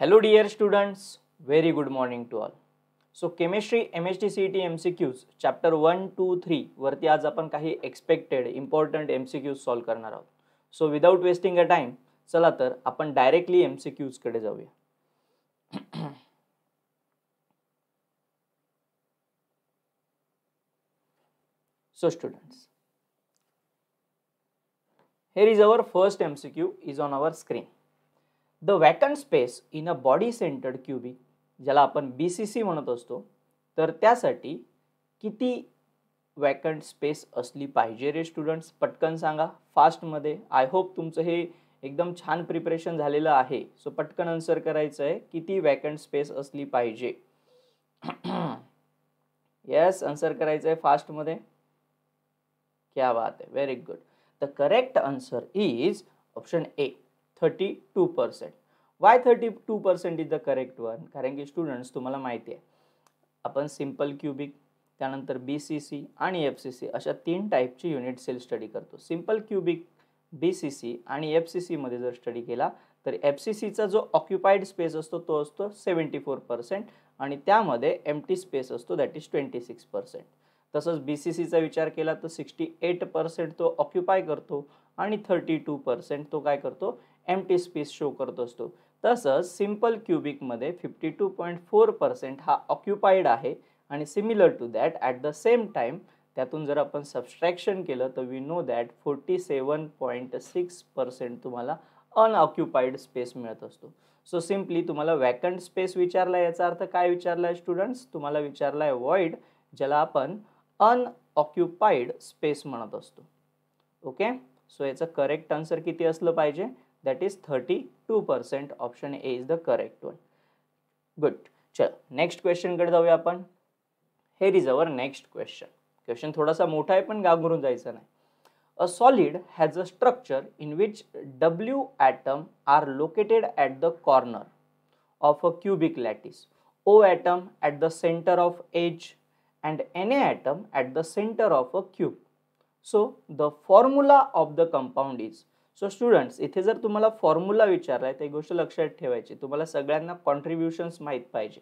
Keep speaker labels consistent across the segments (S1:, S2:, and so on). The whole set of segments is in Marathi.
S1: Hello dear students very good morning to all so chemistry M H T C T M C Qs chapter one two three वरती आज आपण काही expected important M C Qs solve करणार आहोत so without wasting a time चला तर आपण डायरेक्टली एम सी क्यूजकडे जाऊया so students here is our first M C Q is on our screen the vacant space in a body centred cubic ज्याला आपण बी सी सी म्हणत असतो तर त्यासाठी किती वॅकंट स्पेस असली पाहिजे रे स्टुडंट्स पटकन सांगा फास्टमध्ये आय होप तुमचं हे एकदम छान प्रिपरेशन झालेलं आहे सो पटकन आन्सर करायचं आहे किती वॅकंट स्पेस असली पाहिजे येस आन्सर करायचं आहे फास्टमध्ये क्या बात आहे very good the correct answer is option A thirty two percent why thirty two percent is the correct one कारण की स्टुडंट्स तुम्हाला माहिती आहे आपण सिम्पल क्युबिक त्यानंतर बी सी सी आणि एफ सी सी अशा तीन टाईपची युनिट सेल स्टडी करतो simple cubic B C C आणि एफ सी सीमध्ये जर स्टडी केला तर एफ सी सीचा जो ऑक्युपाईड स्पेस असतो तो असतो सेवन्टी फोर पर्सेंट आणि त्यामध्ये एम टी स्पेस असतो that is twenty six percent तसंच बी सी सीचा विचार केला तर सिक्स्टी एट पर्सेंट तो ऑक्युपाय करतो आणि थर्टी टू पर्सेंट तो काय करतो एम टी स्पेस शो करत असतो तसंच सिम्पल क्युबिकमध्ये fifty two point four percent हा ऑक्युपाइड आहे आणि similar to that at the same time त्यातून जर आपण सबस्ट्रॅक्शन केलं तर we know that forty seven point six percent तुम्हाला अनऑक्युपाइड स्पेस मिळत असतो सो सिम्पली तुम्हाला वॅकंट स्पेस विचारला याचा अर्थ काय विचारला आहे स्टुडंट्स तुम्हाला विचारलाय आहे वॉइड ज्याला आपण अनऑक्युपाइड स्पेस म्हणत असतो ओके सो याचं करेक्ट आन्सर किती असलं पाहिजे that is thirty two percent option A is the correct one good चल नेक्स्ट क्वेश्चनकडे जाऊया आपण here is our next question question थोडासा मोठा आहे पण गाभरून जायचं नाही a solid has a structure in which W atom are located at the corner of a cubic lattice O atom at the centre of edge and N A item at the centre of a cube so the formula of the compound is so students इथे जर तुम्हाला फॉर्म्युला विचारलाय तर एक गोष्ट लक्षात ठेवायची तुम्हाला सगळ्यांना कॉन्ट्रीब्युशन्स माहीत पाहिजे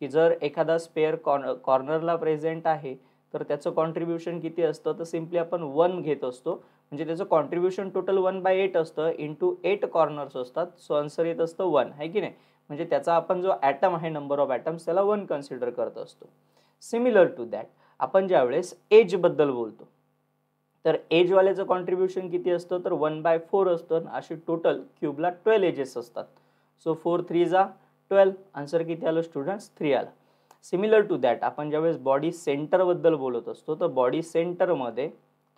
S1: की जर एखादा स्पेअर कॉर्न कॉर्नरला प्रेझेंट आहे तर त्याचं कॉन्ट्रीब्युशन किती असतं तर सिम्पली आपण वन घेत असतो म्हणजे त्याचं contribution total one by eight असतं टू एट कॉर्नर्स असतात सो आन्सर येत असतं वन आहे की नाही म्हणजे त्याचा आपण जो ॲटम आहे नंबर ऑफ ॲटम्स त्याला वन कन्सिडर करत असतो सिमिलर टू दॅट आपण ज्यावेळेस एजबद्दल बोलतो तर एजवाल्याचं कॉन्ट्रीब्युशन किती असतं तर वन बाय फोर असतं अशी टोटल क्यूबला ट्वेल्व एजेस असतात सो फोर थ्री जा ट्वेल्व आन्सर किती आलं स्टुडंट्स थ्री आला सिमिलर टू दॅट आपण ज्यावेळेस बॉडी सेंटरबद्दल बोलत असतो तर बॉडी सेंटरमध्ये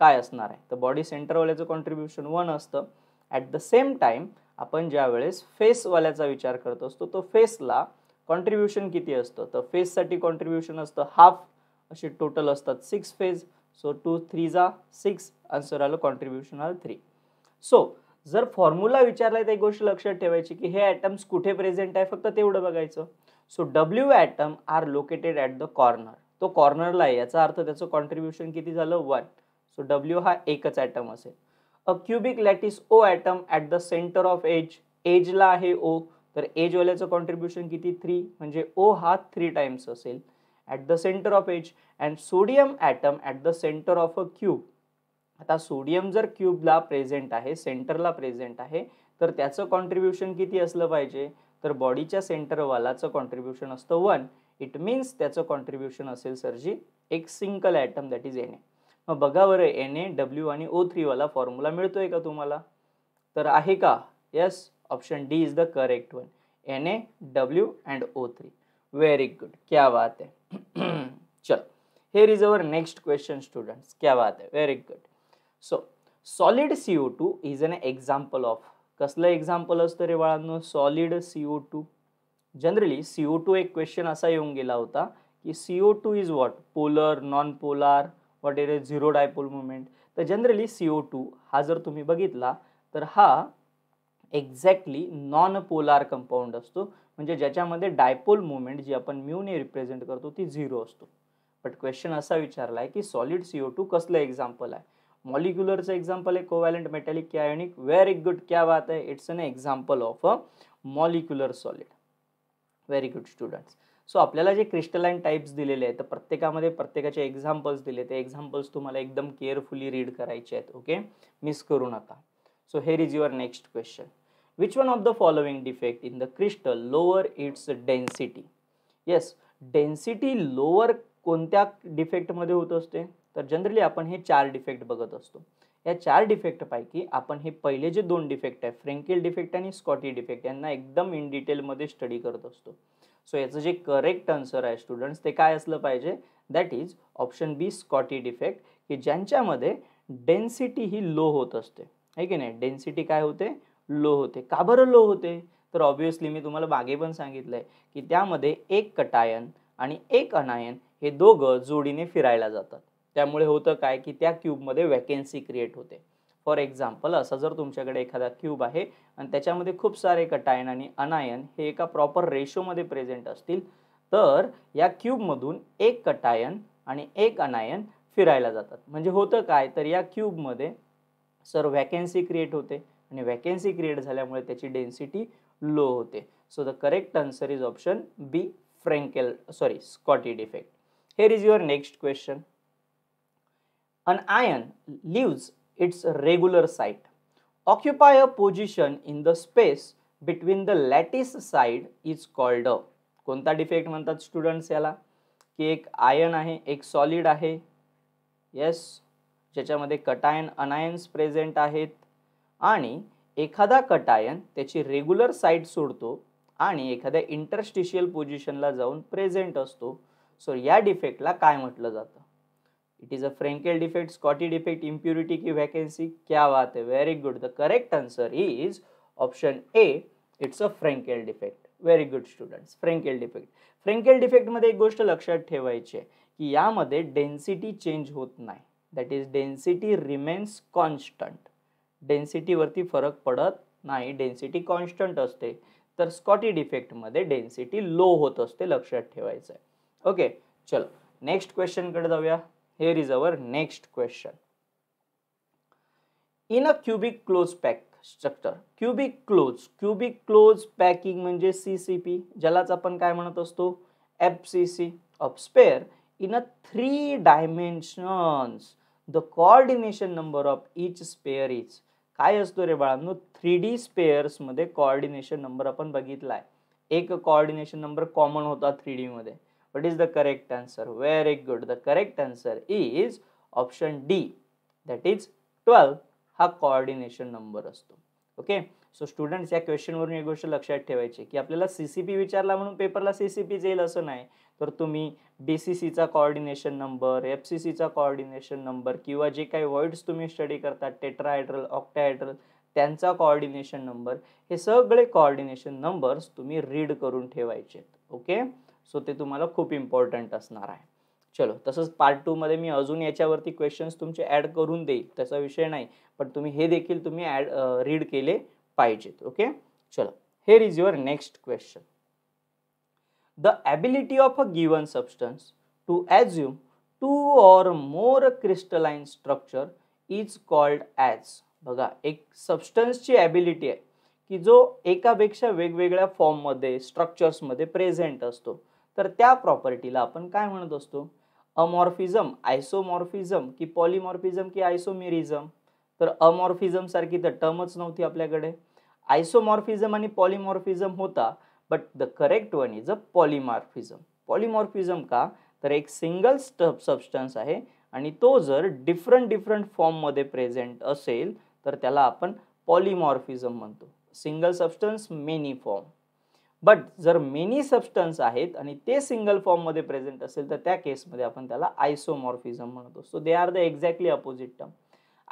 S1: काय असणार आहे तर बॉडी सेंटरवाल्याचं कॉन्ट्रीब्युशन वन असतं ॲट द सेम टाईम आपण ज्यावेळेस फेसवाल्याचा विचार करत असतो तो फेसला कॉन्ट्रीब्युशन किती असतं तर फेससाठी कॉन्ट्रीब्युशन असतं हाफ असे टोटल असतात six faces so two three जा सिक्स आन्सर आलं कॉन्ट्रीब्युशन आलं थ्री सो जर फॉर्म्युला विचारला तर एक गोष्ट लक्षात ठेवायची की हे ॲटम्स कुठे प्रेझेंट आहे फक्त तेवढं बघायचं so W atom are located at the corner तो कॉर्नरला आहे याचा अर्थ त्याचं कॉन्ट्रीब्युशन किती झालं वन सो डब्ल्यू हा एकच ॲटम असेल a cubic lattice O atom at the centre of edge एजला आहे ओ तर एजवाल्याचं कॉन्ट्रीब्युशन किती थ्री म्हणजे ओ हा थ्री टाइम्स असेल at the centre of each and sodium atom at the centre of a cube आता सोडियम जर क्यूबला प्रेझेंट आहे सेंटरला प्रेझेंट आहे तर त्याचं कॉन्ट्रीब्युशन किती असलं पाहिजे तर बॉडीच्या सेंटरवालाचं कॉन्ट्रीब्युशन असतं वन इट मीन्स त्याचं कॉन्ट्रीब्युशन असेल सर जी एक single atom that is N A मग बघा बरं एन ए डब्ल्यू आणि ओ थ्रीवाला फॉर्म्युला मिळतोय का तुम्हाला तर आहे का yes option D is the correct one N A W and O three very good क्या बात आहे चलो our next question students question बात है very very so so solid CO two is an example of कसलं एक्झाम्पल असतं रे बाळांनो solid C O two generally C O two एक क्वेश्चन असा येऊन गेला होता की C O two is what polar non polar what is zero dipole movement तर जनरली सी ओ टू हा जर तुम्ही बघितला तर हा एक्झॅक्टली नॉन पोलार कंपाऊंड असतो म्हणजे ज्याच्यामध्ये डायपोल मुवमेंट जी आपण म्यूने रिप्रेझेंट करतो ती झिरो असतो बट क्वेश्चन असा विचारला आहे की सॉलिड ओ टू कसलं एक्झाम्पल आहे मॉलिक्युलरचं एक्झाम्पल आहे covalent metallic ionic very good क्या बात आहे it's an example of a molecular solid very good students so आपल्याला जे क्रिस्टलाईन टाईप्स दिलेले आहेत तर प्रत्येकामध्ये प्रत्येकाचे एक्झाम्पल्स दिले ते एक्झाम्पल्स तुम्हाला एकदम केअरफुली रीड करायचे आहेत ओके मिस करू नका so here is your next question which one of the following defect in the crystal lower its density yes density lower कोणत्या डिफेक्टमध्ये होत असते तर जनरली आपण हे चार डिफेक्ट बघत असतो या चार डिफेक्टपैकी आपण हे पहिले जे दोन डिफेक्ट आहे फ्रेंकेल डिफेक्ट आणि स्कॉटी डिफेक्ट यांना एकदम इन डिटेलमध्ये स्टडी करत असतो सो याचं जे करेक्ट आन्सर आहे स्टुडंट्स ते काय असलं पाहिजे that is option B Schottky defect की ज्यांच्यामध्ये डेन्सिटी ही लो होत असते है की नाही डेन्सिटी काय होते लो होते का बरं लो होते तर ऑब्वियसली मी तुम्हाला मागे पण सांगितलं आहे की त्यामध्ये एक कटायन आणि एक अनायन हे दोघं जोडीने फिरायला जातात त्यामुळे होतं काय की त्या क्यूबमध्ये वॅकेन्सी क्रिएट होते फॉर एक्झाम्पल असा जर तुमच्याकडे एखादा क्यूब आहे आणि त्याच्यामध्ये खूप सारे कटायन आणि अनायन हे एका प्रॉपर रेशोमध्ये प्रेझेंट असतील तर या क्यूबमधून एक कटायन आणि एक अनायन फिरायला जातात म्हणजे होतं काय तर या क्यूबमध्ये सर वॅकेन्सी क्रिएट होते आणि वॅकेन्सी क्रिएट झाल्यामुळे त्याची डेन्सिटी लो होते so the correct answer is option B Frenkel sorry Schottky defect here is your next question an ion leaves its regular site occupy a position in the space between the lattice side is called a कोणता डिफेक्ट म्हणतात स्टुडंट्स याला की एक आयन आहे एक सॉलिड आहे येस ज्याच्यामध्ये कटायन अनायन्स प्रेझेंट आहेत आणि एखादा कटायन त्याची रेग्युलर साईट सोडतो आणि एखाद्या इंटरस्टिशियल पोझिशनला जाऊन प्रेझेंट असतो सो या डिफेक्टला काय म्हटलं जातं it is a Frenkel defect Schottky defect impurity की व्हॅकेन्सी क्या बात आहे very good the correct answer is option A it's a Frenkel defect very good students Frenkel defect Frenkel डिफेक्टमध्ये एक गोष्ट लक्षात ठेवायची आहे की यामध्ये डेन्सिटी चेंज होत नाही that is density remains constant डेन्सिटीवरती फरक पडत नाही डेन्सिटी कॉन्स्टंट असते तर स्कॉटी डिफेक्टमध्ये डेन्सिटी लो होत असते लक्षात ठेवायचं आहे ओके चल नेक्स्ट क्वेश्चनकडे जाऊया here is our next question in a cubic close pack structure cubic close cubic close packing म्हणजे सी सी पी ज्यालाच आपण काय म्हणत असतो F C C of in a three dimensions the coordination number of each sphere is काय असतो रे बाळांनो थ्री डी मध्ये कॉर्डिनेशन नंबर आपण बघितला आहे एक कॉर्डिनेशन नंबर कॉमन होता थ्री डीमध्ये what is the correct answer very good the correct answer is option D that is twelve हा कॉर्डिनेशन नंबर असतो ओके सो स्टुडंट्स या क्वेश्चनवरून एक गोष्ट लक्षात ठेवायची की आपल्याला सीसीपी विचारला म्हणून पेपरला सीसीपी येईल असं नाही तर तुम्ही डी सी सीचा कॉर्डिनेशन नंबर एफ सी सीचा कॉर्डिनेशन नंबर किंवा जे काही वर्ड्स तुम्ही स्टडी करता टेट्राहायड्रल ऑक्टाहायड्रल त्यांचा कॉर्डिनेशन नंबर हे सगळे कॉर्डिनेशन नंबर्स तुम्ही रीड करून ठेवायचे ओके सो ते तुम्हाला खूप इम्पॉर्टंट असणार आहे चलो तसंच पार्ट टूमध्ये मी अजून याच्यावरती क्वेश्चन्स तुमचे ॲड करून देईल त्याचा विषय नाही पण तुम्ही हे देखील तुम्ही ॲड रीड केले पाहिजेत ओके चलो here is your next question the ability of a given substance to assume two or more crystalline structure is called as बघा एक सबस्टन्सची ॲबिलिटी आहे की जो एकापेक्षा वेगवेगळ्या फॉर्ममध्ये स्ट्रक्चर्समध्ये प्रेझेंट असतो तर त्या प्रॉपर्टीला आपण काय म्हणत असतो अमॉर्फिझम आयसोमॉर्फिझम की पॉलिमॉर्फिझम की आयसोमेरिझम तर अमॉर्फिझमसारखी तर टर्मच नव्हती आपल्याकडे आयसोमॉर्फिझम आणि पॉलिमॉर्फिझम होता but the correct one is a polymorphism polymorphism का तर एक सिंगल स्टब सबस्टन्स आहे आणि तो जर डिफरंट डिफरंट फॉर्ममध्ये प्रेझेंट असेल तर त्याला आपण पॉलिमॉर्फिझम म्हणतो single substance many form but जर मेनी सबस्टन्स आहेत आणि ते सिंगल फॉर्ममध्ये प्रेझेंट असेल तर त्या केसमध्ये आपण त्याला आयसोमॉर्फिझम म्हणतो so they are the exactly opposite term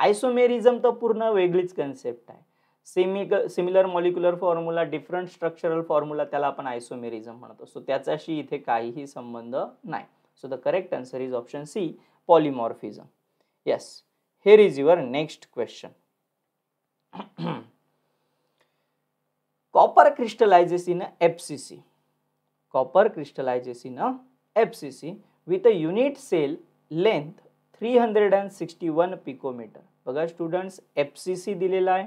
S1: isomerism तर पूर्ण वेगळीच कन्सेप्ट आहे सेमिक similar molecular formula different structural formula त्याला आपण आयसोमेरिझम म्हणतो सो त्याच्याशी इथे काहीही संबंध नाही so the correct answer is option C polymorphism yes here is your next question copper crystallises in FCC copper crystallises in FCC with a unit cell length three hundred and sixty one picometer बघा स्टुडंट्स एफसीसी दिलेला आहे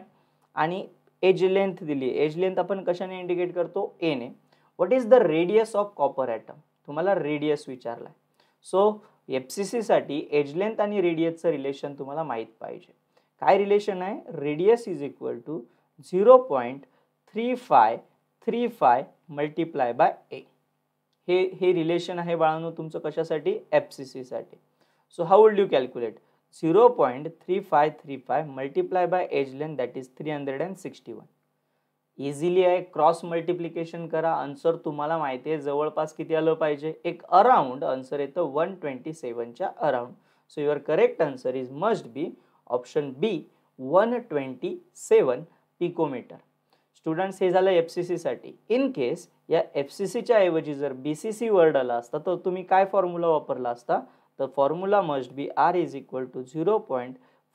S1: आणि एज लेंथ दिली एज लेंथ आपण कशाने इंडिकेट करतो एने what is the radius of copper atom तुम्हाला रेडियस विचारला सो एफ सी सीसाठी एज लेंथ आणि रेडियसचं रिलेशन तुम्हाला माहीत पाहिजे काय रिलेशन आहे radius is equal to zero point three five three five multiply by A हे हे रिलेशन आहे बाळांनो तुमचं कशासाठी एफ सी सीसाठी so how would you calculate three three by 0.3535 that is three hundred and sixty one easily आहे क्रॉस मल्टिप्लिकेशन करा आन्सर तुम्हाला माहिती आहे जवळपास किती आलं पाहिजे एक अराउंड आन्सर येतं वन ट्वेंटी सेवनच्या around so your correct answer is must be option B one twenty seven picometer students हे झालं एफ सी सीसाठी इन केस या एफ सी सीच्या ऐवजी जर बी सी सी वर्ड आला असता तर तुम्ही काय फॉर्म्युला वापरला असता is equal to zero R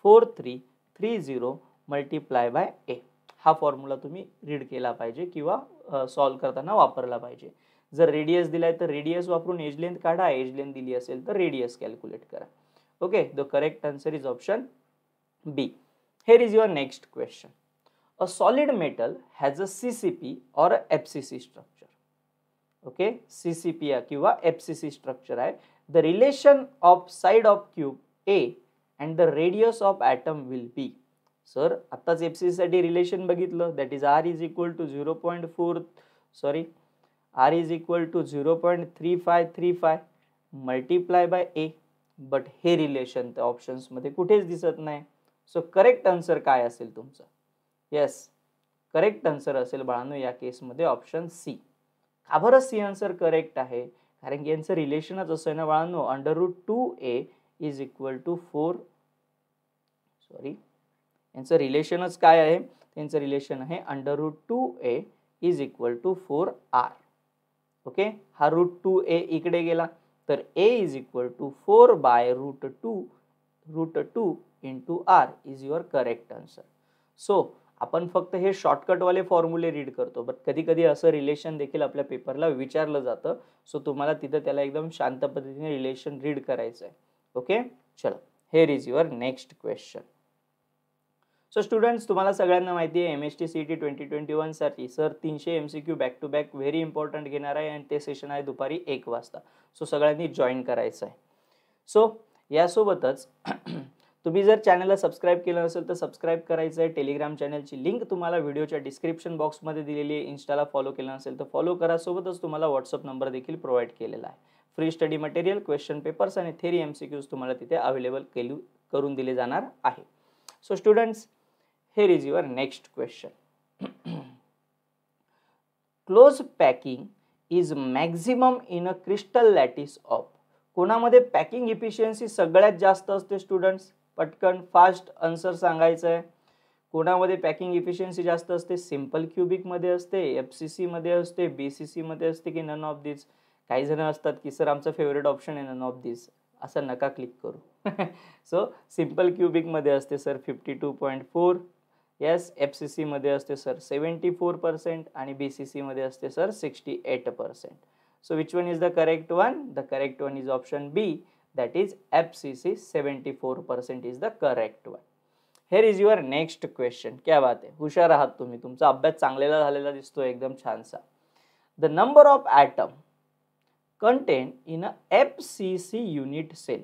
S1: four three three 0.4330 multiply by A हा फॉर्म्युला तुम्ही रीड केला पाहिजे किंवा सॉल्व करताना वापरला पाहिजे जर रेडियस दिलाय तर रेडियस वापरून एज लेंथ काढा एज लेंथ दिली असेल तर रेडियस कॅल्क्युलेट करा okay the correct answer is option B here is your next question a solid metal has a C C P or F C C structure okay C C P किंवा एफ सी सी स्ट्रक्चर आहे the relation of side of cube A and the radius of atom will be. Sir आत्ताच एफ सी साठी रिलेशन बघितलं that is R is equal to zero point four sorry R is equal to zero point three five three five multiply by A but हे रिलेशन त्या ऑप्शन्समध्ये कुठेच दिसत नाही सो करेक्ट आन्सर काय असेल तुमचं येस करेक्ट आन्सर असेल बाळांनो या केसमध्ये ऑप्शन सी का बरं सी आन्सर करेक्ट आहे कारण की यांचं रिलेशनच असं आहे ना बाळांनो under root two A is equal to four sorry यांचं रिलेशनच काय आहे त्यांचं रिलेशन आहे under root two A is equal to four R okay हा रूट टू ए इकडे गेला तर A is equal to four by root two root two in two R is your correct answer so आपण फक्त हे शॉर्टकटवाले फॉर्म्युले रीड करतो बट कधी कधी असं रिलेशन देखील आपल्या पेपरला विचारलं जातं सो तुम्हाला तिथं त्याला एकदम शांत पद्धतीने रिलेशन रीड करायचं आहे ओके चलो here is your next question so students तुम्हाला सगळ्यांना माहिती आहे M S T C T twenty twenty वनसाठी सर तीनशे M C Q back to back very important घेणार आहे आणि ते सेशन आहे दुपारी एक वाजता सो सगळ्यांनी जॉईन करायचं आहे सो यासोबतच तुम्ही जर चॅनलला सबस्क्राईब केलं नसेल तर सबस्क्राईब करायचं आहे टेलिग्राम चॅनलची लिंक तुम्हाला व्हिडिओच्या डिस्क्रिप्शन बॉक्समध्ये दिलेली आहे इन्स्टाला फॉलो केलं नसेल तर फॉलो करा सोबतच तुम्हाला व्हॉट्सअप नंबर देखील प्रोव्हाइड केलेला आहे free study material question papers आणि थेरी एम क्यूज तुम्हाला तिथे अवेलेबल केली करून दिले जाणार आहे so students here is your next question close packing is maximum in a crystal lattice of कोणामध्ये पॅकिंग इफिशियन्सी सगळ्यात जास्त असते स्टुडंट्स पटकन फास्ट आन्सर सांगायचं आहे कोणामध्ये पॅकिंग इफिशियन्सी जास्त असते सिम्पल क्युबिकमध्ये असते एफ सी सीमध्ये असते बी सी सीमध्ये असते की नन ऑफ दिस काही जण असतात की सर आमचं फेवरेट ऑप्शन आहे नन ऑफ दिस असं नका क्लिक करू सो सिम्पल क्युबिकमध्ये असते sir fifty two point four yes F C सीमध्ये असते सर सेवन्टी फोर पर्सेंट आणि बी सी सीमध्ये असते sir sixty eight percent so which one is the correct one the correct one is option B that is C is four percent is the correct one. Here is your next question क्या बात आहे हुशार आहात तुम्ही तुमचा अभ्यास चांगलेला झालेला दिसतो एकदम छानसा the number of atom contain in a F C C unit cell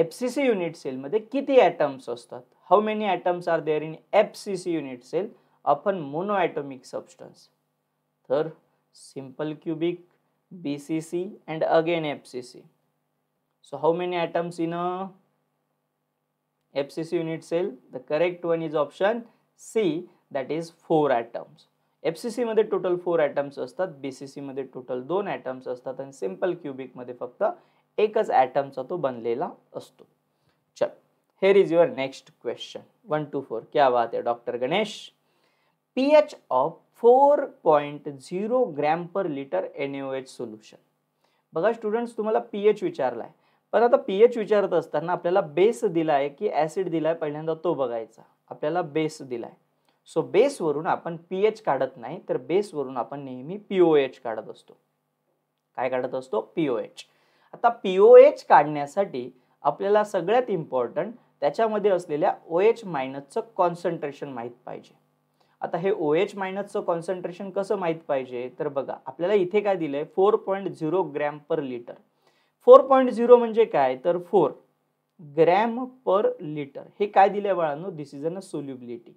S1: F C C unit सेलमध्ये किती ॲटम्स असतात how many atoms are there in F C C unit cell अपन मोनो मोनोॲटॉमिक सबस्टन्स तर simple cubic B C C and again F C C so how many atoms in a fcc unit cell the correct one is option c that is 4 atoms FCC मध्ये टोटल फोर ऍटम्स असतात बीसीसी मध्ये टोटल दोन ऍटम्स असतात आणि सिंपल क्यूबिक मध्ये फक्त एकच ॲटमचा तो बनलेला असतो चल here is your next question one two four क्या बात आहे doctor Ganesh pH of four point zero gram per litre N O H solution बघा स्टुडंट्स तुम्हाला पी एच विचारला आहे पण आता पी एच विचारत असताना आपल्याला बेस दिला आहे की ॲसिड दिला आहे पहिल्यांदा तो बघायचा आपल्याला बेस दिला आहे सो बेसवरून आपण पी एच काढत नाही तर बेसवरून आपण नेहमी ओ एच काढत असतो काय काढत असतो ओ एच आता ओ एच काढण्यासाठी आपल्याला सगळ्यात इम्पॉर्टंट त्याच्यामध्ये असलेल्या ओ एच मायनसचं कॉन्सन्ट्रेशन माहीत पाहिजे आता हे ओ एच मायनसचं कॉन्सन्ट्रेशन कसं माहीत पाहिजे तर बघा आपल्याला इथे काय दिलं आहे four point zero gram per litre four point zero म्हणजे काय तर फोर ग्रॅम पर लिटर हे काय दिले बाळांनो दिस इज अन सोल्युबिलिटी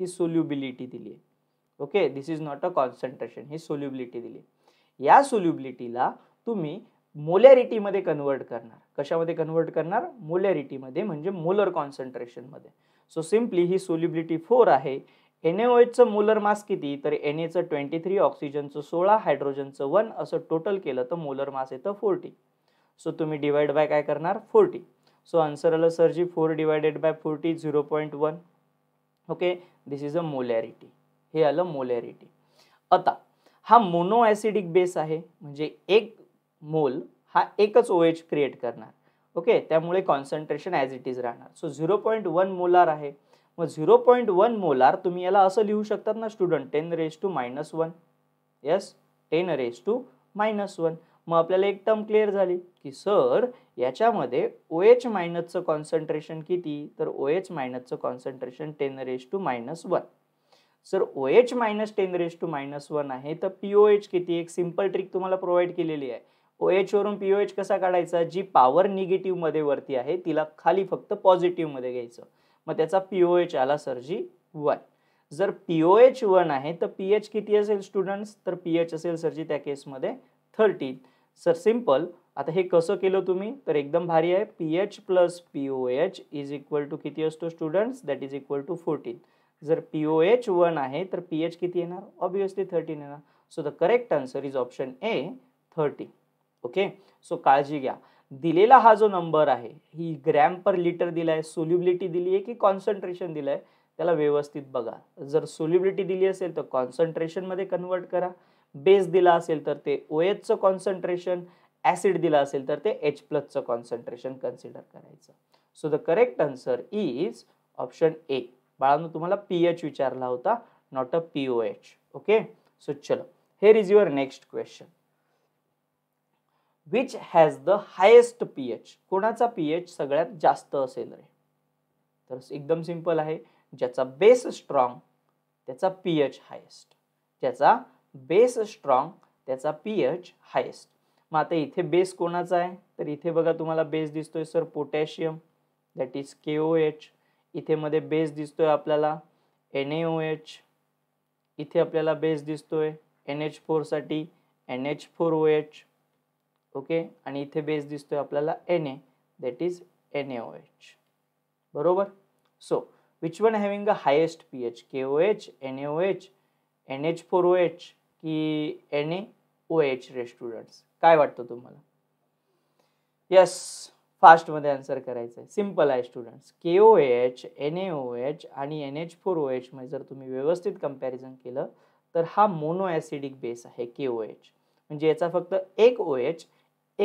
S1: ही सोल्युबिलिटी दिली आहे okay this is not a concentration ही सोल्युबिलिटी दिली आहे या सोल्युबिलिटीला तुम्ही मोलॅरिटीमध्ये कन्वर्ट करणार कशामध्ये कन्वर्ट करणार मोलॅरिटीमध्ये म्हणजे मोलर कॉन्सन्ट्रेशनमध्ये सो सिम्पली ही सोल्युबिलिटी फोर आहे एन एचचं मोलर मास किती तर एन एचं ट्वेंटी थ्री ऑक्सिजनचं सोळा हायड्रोजनचं वन असं टोटल केलं तर मोलर मास येतं फोर्टी सो तुम्ही डिवाइड बाय काय करणार फोर्टी सो आन्सर आलं sir ji four divided by forty zero point one okay this is a molarity हे आलं मोलॅरिटी आता हा मोनो ॲसिडिक बेस आहे म्हणजे एक मोल हा एकच ओ एच क्रिएट करणार ओके त्यामुळे कॉन्सन्ट्रेशन ॲज इट इज राहणार so zero point one molar आहे मग झिरो पॉईंट वन मोलार तुम्ही याला असं लिहू शकतात ना student ten raise to minus one yes ten raise to minus one मग आपल्याला एकदम क्लिअर झाली की सर याच्यामध्ये ओ एच मायनसचं कॉन्सन्ट्रेशन किती तर ओ एच मायनसचं concentration ten raise to minus one sir O H minus ten raise to minus one आहे तर पी ओ एच किती एक सिम्पल ट्रिक तुम्हाला प्रोव्हाइड केलेली आहे ओ एचवरून पी ओ एच कसा काढायचा जी पॉवर निगेटिव्हमध्ये वरती आहे तिला खाली फक्त पॉझिटिव्हमध्ये घ्यायचं मग त्याचा पी ओ एच आला सर जी वन जर पी ओ एच वन आहे तर पी एच किती असेल स्टुडंट्स तर पी एच असेल जी त्या केसमध्ये थर्टीन सर सिम्पल आता हे कसं केलं तुम्ही तर एकदम भारी आहे P H plus P O H is equal to किती असतो students that is equal to fourteen जर पी ओ एच वन आहे तर पी एच किती येणार ऑब्विसली थर्टीन येणार so the correct answer is option A thirty okay so काळजी घ्या दिलेला हा जो नंबर आहे ही ग्रॅम पर लिटर दिला आहे सोल्युबिलिटी दिली आहे की कॉन्सन्ट्रेशन दिलं आहे त्याला व्यवस्थित बघा जर सोल्युबिलिटी दिली असेल तर कॉन्सन्ट्रेशनमध्ये कन्वर्ट करा बेस दिला असेल तर ते ओ एचचं कॉन्सन्ट्रेशन ॲसिड दिला असेल तर ते एच प्लसचं कॉन्सन्ट्रेशन कन्सिडर करायचं so the correct answer is option A बाळांनो तुम्हाला पी एच विचारला होता not a P O H okay so चलो here is your next question which has the highest P H कोणाचा पी एच सगळ्यात जास्त असेल रे तर एकदम सिंपल आहे ज्याचा बेस स्ट्रॉंग त्याचा पी एच हायेस्ट त्याचा बेस स्ट्रॉंग त्याचा पी एच हायेस्ट मग आता इथे बेस कोणाचा आहे तर इथे बघा तुम्हाला बेस दिसतोय sir potassium that is K O H इथे मध्ये बेस दिसतोय आपल्याला एन ए ओ एच इथे आपल्याला बेस दिसतोय एन एच फोरसाठी N H four O H okay आणि इथे बेस दिसतोय आपल्याला N A that is N A O H बरोबर so which one having a highest P H K O H N A O H N H four O H की एन ए ओ एच रे काय वाटतं तुम्हाला यस फास्टमध्ये आन्सर करायचं आहे सिम्पल आहे students K O H N A O H आणि एन एच फोर ओ एचमध्ये जर तुम्ही व्यवस्थित कंपॅरिझन केलं तर हा मोनो ॲसिडिक बेस आहे के ओ एच म्हणजे याचा फक्त एक ओ एच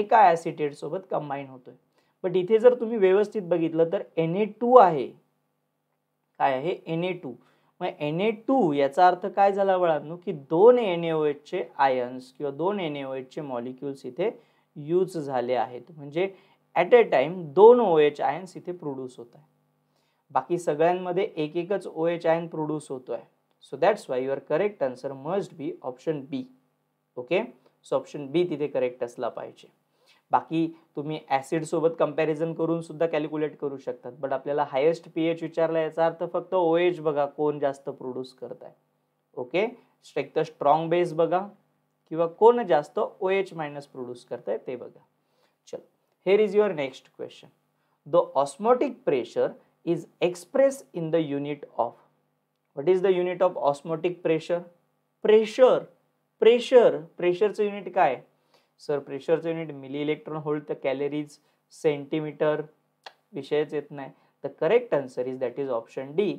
S1: एका सोबत कंबाईन होतोय बट इथे जर तुम्ही व्यवस्थित बघितलं तर एन ए टू आहे काय आहे एन ए टू मग एन ए टू याचा अर्थ काय झाला वळांनो की दोन एन ए ओ एचचे आयन्स किंवा दोन एन ए ओ एचचे मॉलिक्युल्स इथे यूज झाले आहेत म्हणजे ॲट अ टाइम दोन ओ एच आयन्स इथे प्रोड्यूस होत आहे बाकी सगळ्यांमध्ये एक एकच ओ एच आयन प्रोड्यूस होतो आहे so that's why your correct answer must be option B okay so option B तिथे करेक्ट असला पाहिजे बाकी तुम्ही ॲसिडसोबत कम्पॅरिझन करून सुद्धा कॅल्क्युलेट करू शकतात बट आपल्याला हायेस्ट पी एच विचारला याचा अर्थ फक्त ओ एच बघा कोण जास्त प्रोड्यूस करत आहे ओके तर स्ट्रॉंग बेस बघा किंवा कोण जास्त ओ एच मायनस प्रोड्यूस करत आहे ते बघा चल here is your next question the osmotic pressure is express in the unit of what is the unit of osmotic pressure pressure pressure प्रेशरचं युनिट काय सर प्रेशरचं युनिट मिली इलेक्ट्रॉन होल्ड तर कॅलरीज सेंटीमीटर विषयच येत नाही the correct answer is that is option D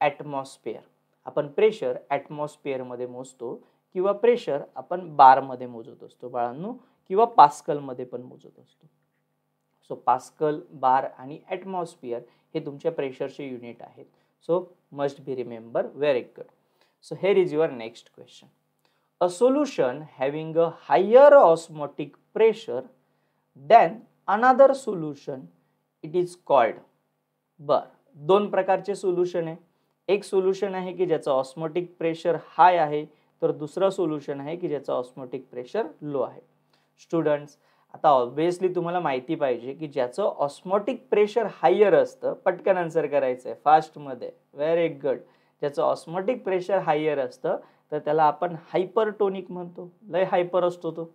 S1: atmosphere आपण प्रेशर ॲटमॉस्फिअरमध्ये मोजतो किंवा प्रेशर आपण बारमध्ये मोजत असतो बाळांनो किंवा पास्कलमध्ये पण मोजत असतो सो पास्कल बार आणि ॲटमॉस्फिअर हे तुमच्या प्रेशरचे युनिट आहेत so must be remember very good so here is your next question a solution having a higher osmotic pressure than another solution it is called बर दोन प्रकारचे सोल्युशन आहे एक सोल्युशन आहे की ज्याचं ऑस्मोटिक प्रेशर हाय आहे तर दुसरं सोल्युशन आहे की ज्याचं ऑस्मोटिक प्रेशर लो आहे स्टुडंट्स आता ऑब्विसली तुम्हाला माहिती पाहिजे की ज्याचं ऑस्मोटिक प्रेशर हायर असतं पटकन आन्सर करायचं आहे फास्टमध्ये व्हेरी गुड ज्याचं ऑस्मोटिक प्रेशर हायर असतं तर त्याला आपण हायपरटोनिक म्हणतो लय हायपर असतो तो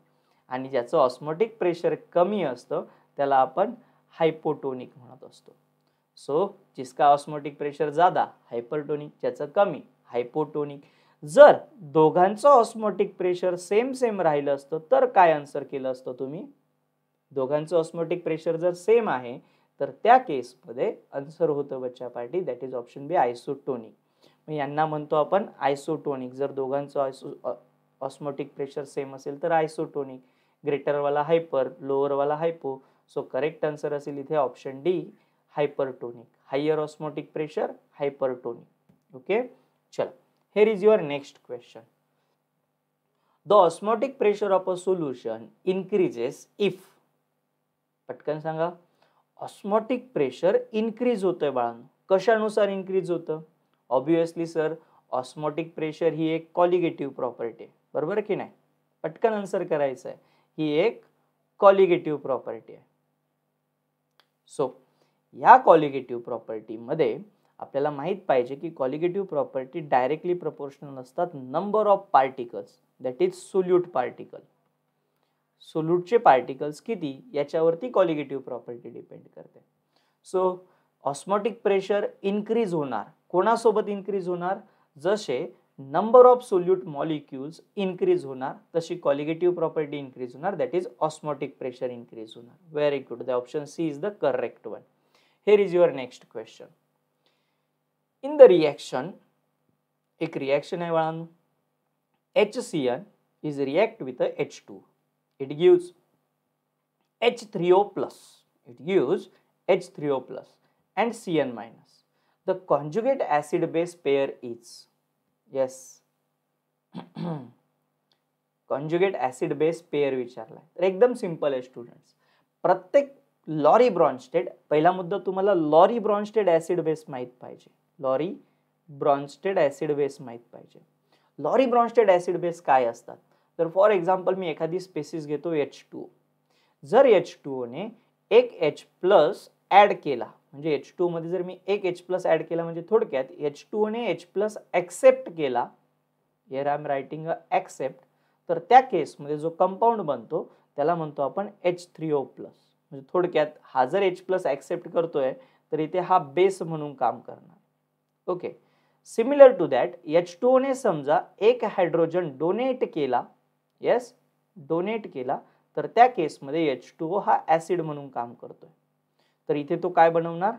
S1: आणि ज्याचं ऑस्मोटिक प्रेशर कमी असतं त्याला आपण हायपोटोनिक म्हणत असतो सो जिसका ऑस्मॉटिक प्रेशर जादा हायपरटोनिक ज्याचं कमी हायपोटोनिक जर दोघांचं ऑस्मॉटिक प्रेशर सेम सेम राहिलं असतं तर काय आन्सर केलं असतं तुम्ही दोघांचं ऑस्मोटिक प्रेशर जर सेम आहे तर त्या केसमध्ये आन्सर होतं बच्चा party that is option B isotonic यांना म्हणतो आपण आयसोटोनिक जर दोघांचं आयसो ऑस्मोटिक प्रेशर सेम असेल तर आयसोटोनिक ग्रेटरवाला हायपर लोअरवाला हायपो सो करेक्ट आन्सर असेल इथे option D hypertonic higher osmotic pressure hypertonic okay चल here is your next question the osmotic pressure of a solution increases if पटकन सांगा ऑस्मॉटिक प्रेशर इनक्रीज होतंय बाळांनो कशानुसार इन्क्रीज होतं ऑब्विसली सर ऑस्मोटिक प्रेशर ही एक कॉलिगेटिव्ह प्रॉपर्टी आहे बरोबर की नाही पटकन आंसर करायचं आहे ही एक कॉलिगेटिव्ह प्रॉपर्टी आहे सो या कॉलिगेटिव्ह प्रॉपर्टीमध्ये आपल्याला माहीत पाहिजे की कॉलिगेटिव्ह प्रॉपर्टी डायरेक्टली प्रपोर्शनल असतात number of particles that is solute particle सोल्यूटचे पार्टिकल्स किती याच्यावरती कॉलिगेटिव्ह प्रॉपर्टी डिपेंड करते so so, osmotic pressure increase होणार कोणासोबत इन्क्रीज होणार जसे number of solute molecules increase होणार तशी कॉलिगेटिव्ह प्रॉपर्टी इन्क्रीज होणार that is osmotic pressure increase होणार very good the option C is the correct one here is your next question in the reaction एक रिॲक्शन आहे बाळांनो H C N is react with a H two it gives H three O plus it gives H three O plus and Cn minus. The conjugate acid base pair is, yes, conjugate acid base pair विचारला तर एकदम सिम्पल आहे स्टुडंट्स प्रत्येक लॉरी ब्रॉन्स्टेड पहिला मुद्दा तुम्हाला लॉरी ब्रॉन्स्टेड ॲसिड बेस माहीत पाहिजे लॉरी ब्रॉन्स्टेड ॲसिड बेस माहीत पाहिजे लॉरी ब्रॉन्स्टेड ॲसिड बेस काय असतात तर फॉर एक्झाम्पल मी एखादी स्पेसिस घेतो एच टू जर एच टू ओने एक एच प्लस ॲड केला म्हणजे एच टूमध्ये जर मी एक एच प्लस ॲड केला म्हणजे थोडक्यात एच टूने एच प्लस ॲक्सेप्ट केला here I am writing a accept तर त्या केसमध्ये जो कंपाऊंड बनतो त्याला म्हणतो आपण एच थ्री ओ प्लस म्हणजे थोडक्यात हा जर एच प्लस ॲक्सेप्ट करतोय तर इथे हा बेस म्हणून काम करणार okay similar to that H टूने समजा एक हायड्रोजन डोनेट केला येस डोनेट केला तर त्या केसमध्ये एच टू ओ हा ॲसिड म्हणून काम करतोय तर इथे तो काय बनवणार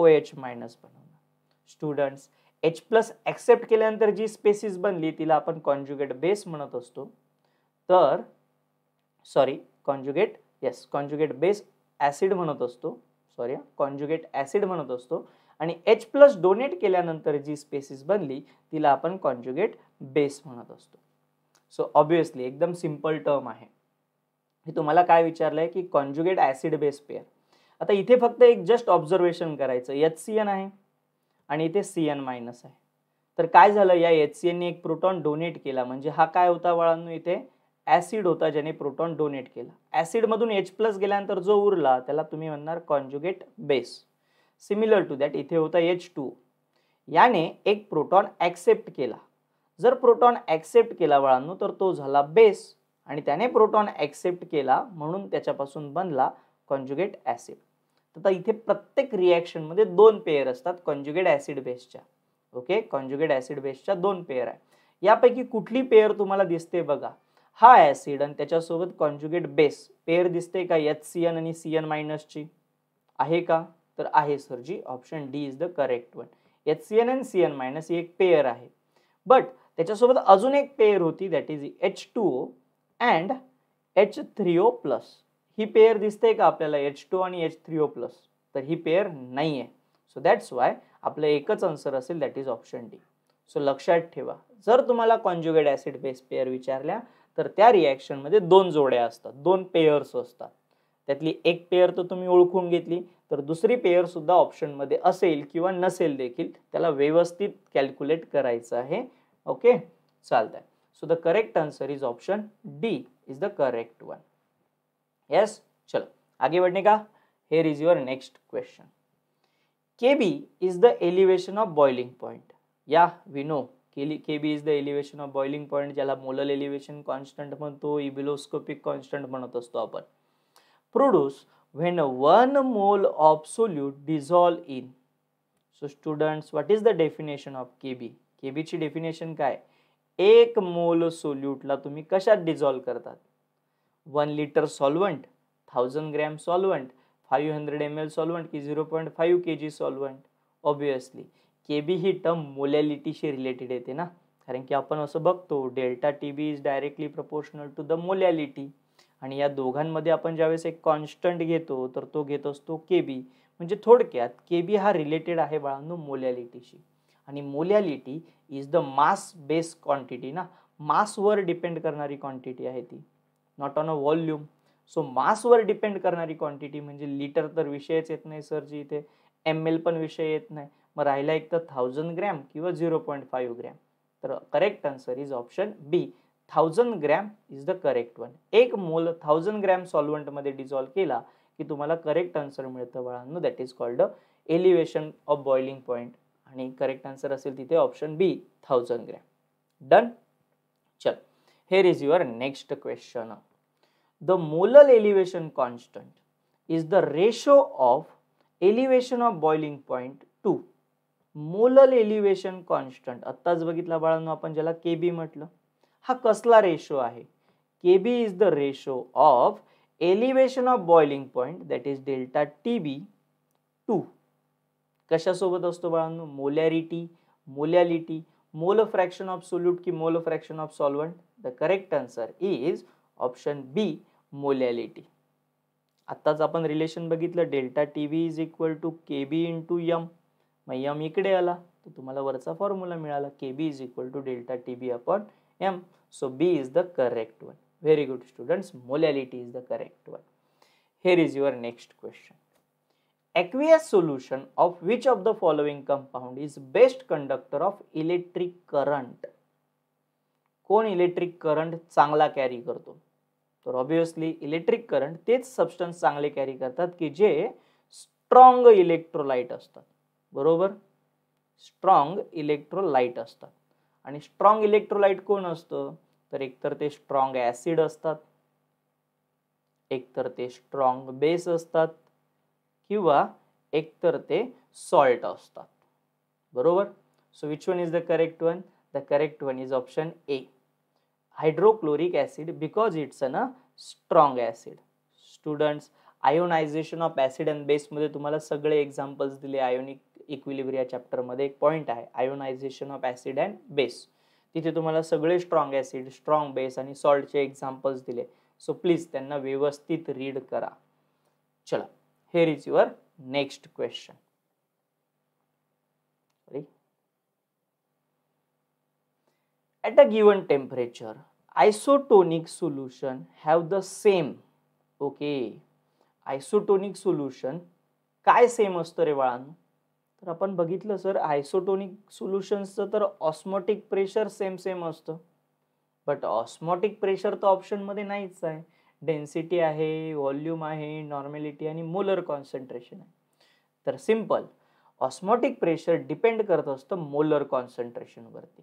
S1: ओ एच मायनस बनवणार स्टुडंट्स एच प्लस ॲक्सेप्ट केल्यानंतर जी स्पेसिस बनली तिला आपण कॉन्ज्युगेट बेस म्हणत असतो तर sorry conjugate yes conjugate base acid म्हणत असतो सॉरी कॉन्ज्युगेट ॲसिड म्हणत असतो आणि एच प्लस डोनेट केल्यानंतर जी स्पेसिस बनली तिला आपण कॉन्ज्युगेट बेस म्हणत असतो सो ऑब्विसली एकदम सिम्पल टर्म आहे हे तुम्हाला काय विचारलं आहे की कॉन्ज्युगेट ॲसिड बेस पेअर आता इथे फक्त एक जस्ट ऑब्झर्वेशन करायचं एच सी एन आहे आणि इथे सी एन मायनस आहे तर काय झालं या एच सी एनने एक प्रोटॉन डोनेट केला म्हणजे हा काय होता बाळांनो इथे ॲसिड होता ज्याने प्रोटॉन डोनेट केला ॲसिडमधून एच प्लस गेल्यानंतर जो उरला त्याला तुम्ही म्हणणार conjugate base similar to that इथे होता एच टू याने एक प्रोटॉन ॲक्सेप्ट केला जर प्रोटॉन ॲक्सेप्ट केला बाळांनो तर तो झाला बेस आणि त्याने प्रोटॉन ॲक्सेप्ट केला म्हणून त्याच्यापासून बनला कॉन्ज्युगेट ॲसिड तर इथे प्रत्येक रिॲक्शनमध्ये दोन पेयर असतात कॉन्ज्युगेट ॲसिड बेसच्या ओके कॉन्ज्युगेट ॲसिड बेसच्या दोन पेयर आहे यापैकी कुठली पेयर तुम्हाला दिसते बघा हा ॲसिड आणि त्याच्यासोबत कॉन्ज्युगेट बेस पेयर दिसते का एच सी एन आणि सी एन मायनसची आहे का तर आहे sir ji option D is the correct one H C N and C N minus ही एक पेयर आहे बट त्याच्यासोबत अजून एक पेयर होती that is H two O and H three O plus ही पेअर दिसते का आपल्याला एच टू आणि एच थ्री ओ प्लस तर ही पेअर नाही आहे सो दॅट्स वाय आपलं एकच आन्सर असेल that is option D so लक्षात ठेवा जर तुम्हाला कॉन्ज्युगेट ॲसिड बेस पेअर विचारल्या तर त्या रिॲक्शनमध्ये दोन जोड्या असतात दोन पेयर्स असतात त्यातली एक पेअर तर तुम्ही ओळखून घेतली तर दुसरी पेअर सुद्धा ऑप्शनमध्ये असेल किंवा नसेल देखील त्याला व्यवस्थित कॅल्क्युलेट करायचं आहे ओके चालतंय so the correct answer is option D is the correct one yes चलो आगे बढ़ने का here is your next question K B is the elevation of boiling point या we know K B is the elevation of boiling point ज्याला मोलल एलिवेशन कॉन्स्टंट म्हणतो इबिलोस्कोपिक कॉन्स्टंट म्हणत असतो आपण produce when one mole of solute dissolve in so students what is the definition of के बी के डेफिनेशन काय एक मोल सोल्यूटला तुम्ही कशात डिझॉल्व करतात one litre solvent thousand gram solvent five hundred M L solvent की zero point five K G solvent obviously K B ही टर्म मोलॅलिटीशी रिलेटेड येते ना कारण की आपण असं बघतो delta T B is directly proportional to the molality आणि या दोघांमध्ये आपण ज्यावेळेस एक कॉन्स्टंट घेतो तर तो घेत असतो के बी म्हणजे थोडक्यात के बी हा रिलेटेड आहे बाळांनो मोलॅलिटीशी आणि molality is the mass base quantity ना मासवर डिपेंड करणारी क्वांटिटी आहे ती not on a volume so मासवर डिपेंड करणारी क्वांटिटी म्हणजे लिटर तर विषयच येत नाही सर जी इथे एम एल पण विषय येत नाही मग राहिला एक तर थाउजंड ग्रॅम किंवा झिरो पॉईंट फाईव्ह ग्रॅम तर correct answer is option B thousand gram is the correct one एक मोल थाउजंड ग्रॅम सॉल्वंटमध्ये डिझॉल्व्ह केला की तुम्हाला करेक्ट आन्सर मिळतं बाळांनो that is called elevation of boiling point आणि करेक्ट आन्सर असेल तिथे option B thousand gram done चल here is your next question the molal elevation constant is the ratio of elevation of boiling point to molal elevation constant आत्ताच बघितला बाळांनो आपण ज्याला के बी म्हटलं हा कसला रेशो आहे K B is the ratio of elevation of boiling point that is delta T B to कशासोबत असतो बाळांनो molarity molality mole fraction of solute की mole fraction of solvent the correct answer is option B molality आत्ताच आपण रिलेशन बघितलं delta T V is equal to K B into M मग यम इकडे आला तर तुम्हाला वरचा फॉर्म्युला मिळाला K B is equal to delta T B upon M so B is the correct one very good students molality is the correct one here is your next question aqueous solution of which of the following compound is best conductor of electric current कोण इलेक्ट्रिक करंट चांगला कॅरी करतो तर ऑब्विसली इलेक्ट्रिक करंट तेच सबस्टन्स चांगले कॅरी करतात की जे स्ट्रॉंग इलेक्ट्रोलाइट असतात बरोबर स्ट्रॉंग इलेक्ट्रोलाइट असतात आणि स्ट्रॉंग इलेक्ट्रोलाइट कोण असतं तर एकतर ते स्ट्रॉंग ॲसिड असतात एकतर ते स्ट्रॉंग बेस असतात किंवा एकतर ते सॉल्ट असतात बरोबर so which one is the correct one the correct one is option A hydrochloric acid because it's a strong acid students ionisation of acid and बेसमध्ये तुम्हाला सगळे एक्झाम्पल्स दिले आयोनिक इक्विलिब्रिया चॅप्टरमध्ये एक पॉईंट आहे ionisation of acid and base तिथे तुम्हाला सगळे स्ट्रॉंग ॲसिड स्ट्रॉंग बेस आणि सॉल्टचे एक्झाम्पल्स दिले सो प्लीज त्यांना व्यवस्थित रीड करा चला here is your next question at a given temperature isotonic solution have the same isotonic solution काय सेम असतं रे बाळांनो तर आपण बघितलं सर आयसोटोनिक सोल्युशन्सचं तर ऑस्मॉटिक प्रेशर सेम सेम असतं बट ऑस्मॉटिक प्रेशर तर ऑप्शनमध्ये नाहीच आहे डेन्सिटी आहे व्हॉल्यूम आहे नॉर्मॅलिटी आणि मोलर कॉन्सन्ट्रेशन आहे तर सिम्पल ऑस्मॉटिक प्रेशर डिपेंड करत असतं मोलर कॉन्सन्ट्रेशनवरती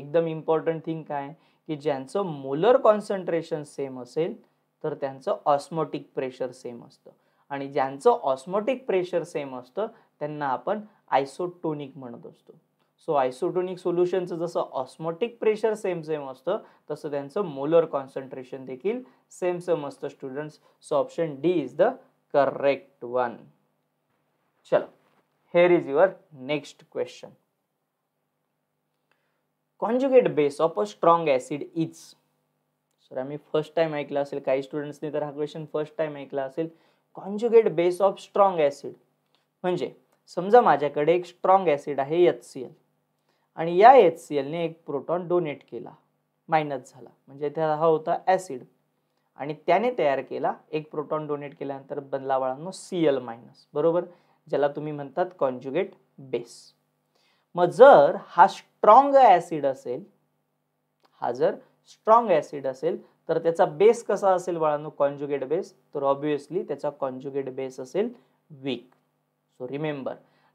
S1: एकदम इम्पॉर्टंट थिंग काय की ज्यांचं मोलर कॉन्सन्ट्रेशन सेम असेल तर त्यांचं ऑस्मॉटिक प्रेशर सेम असतं आणि ज्यांचं ऑस्मॉटिक प्रेशर सेम असतं त्यांना आपण आयसोटोनिक म्हणत असतो सो आयसोटोनिक सोल्युशनचं जसं ऑस्मोटिक प्रेशर सेम सेम असतं तसं त्यांचं मोलर कॉन्सन्ट्रेशन देखील सेम सेम असतं students so option D is the correct one चलो here is your next question conjugate base of a strong acid is sir आम्ही फर्स्ट टाइम ऐकलं असेल काही स्टुडंट्सनी तर हा क्वेश्चन फर्स्ट टाइम ऐकला असेल conjugate base of strong acid म्हणजे समजा माझ्याकडे एक स्ट्रॉंग ॲसिड आहे एच सी एल आणि या एच सी एलने एक प्रोटॉन डोनेट केला मायनस झाला म्हणजे त्याचा हा होता ॲसिड आणि त्याने तयार केला एक प्रोटॉन डोनेट केल्यानंतर बनला बाळांनो सी एल मायनस बरोबर ज्याला तुम्ही म्हणतात कॉन्ज्युगेट बेस मग जर हा स्ट्रॉंग ॲसिड असेल हा जर स्ट्रॉंग ॲसिड असेल तर त्याचा बेस कसा असेल बाळांनो कॉन्ज्युगेट बेस तर ऑब्विसली त्याचा कॉन्ज्युगेट बेस असेल वीक सो रिमेंबर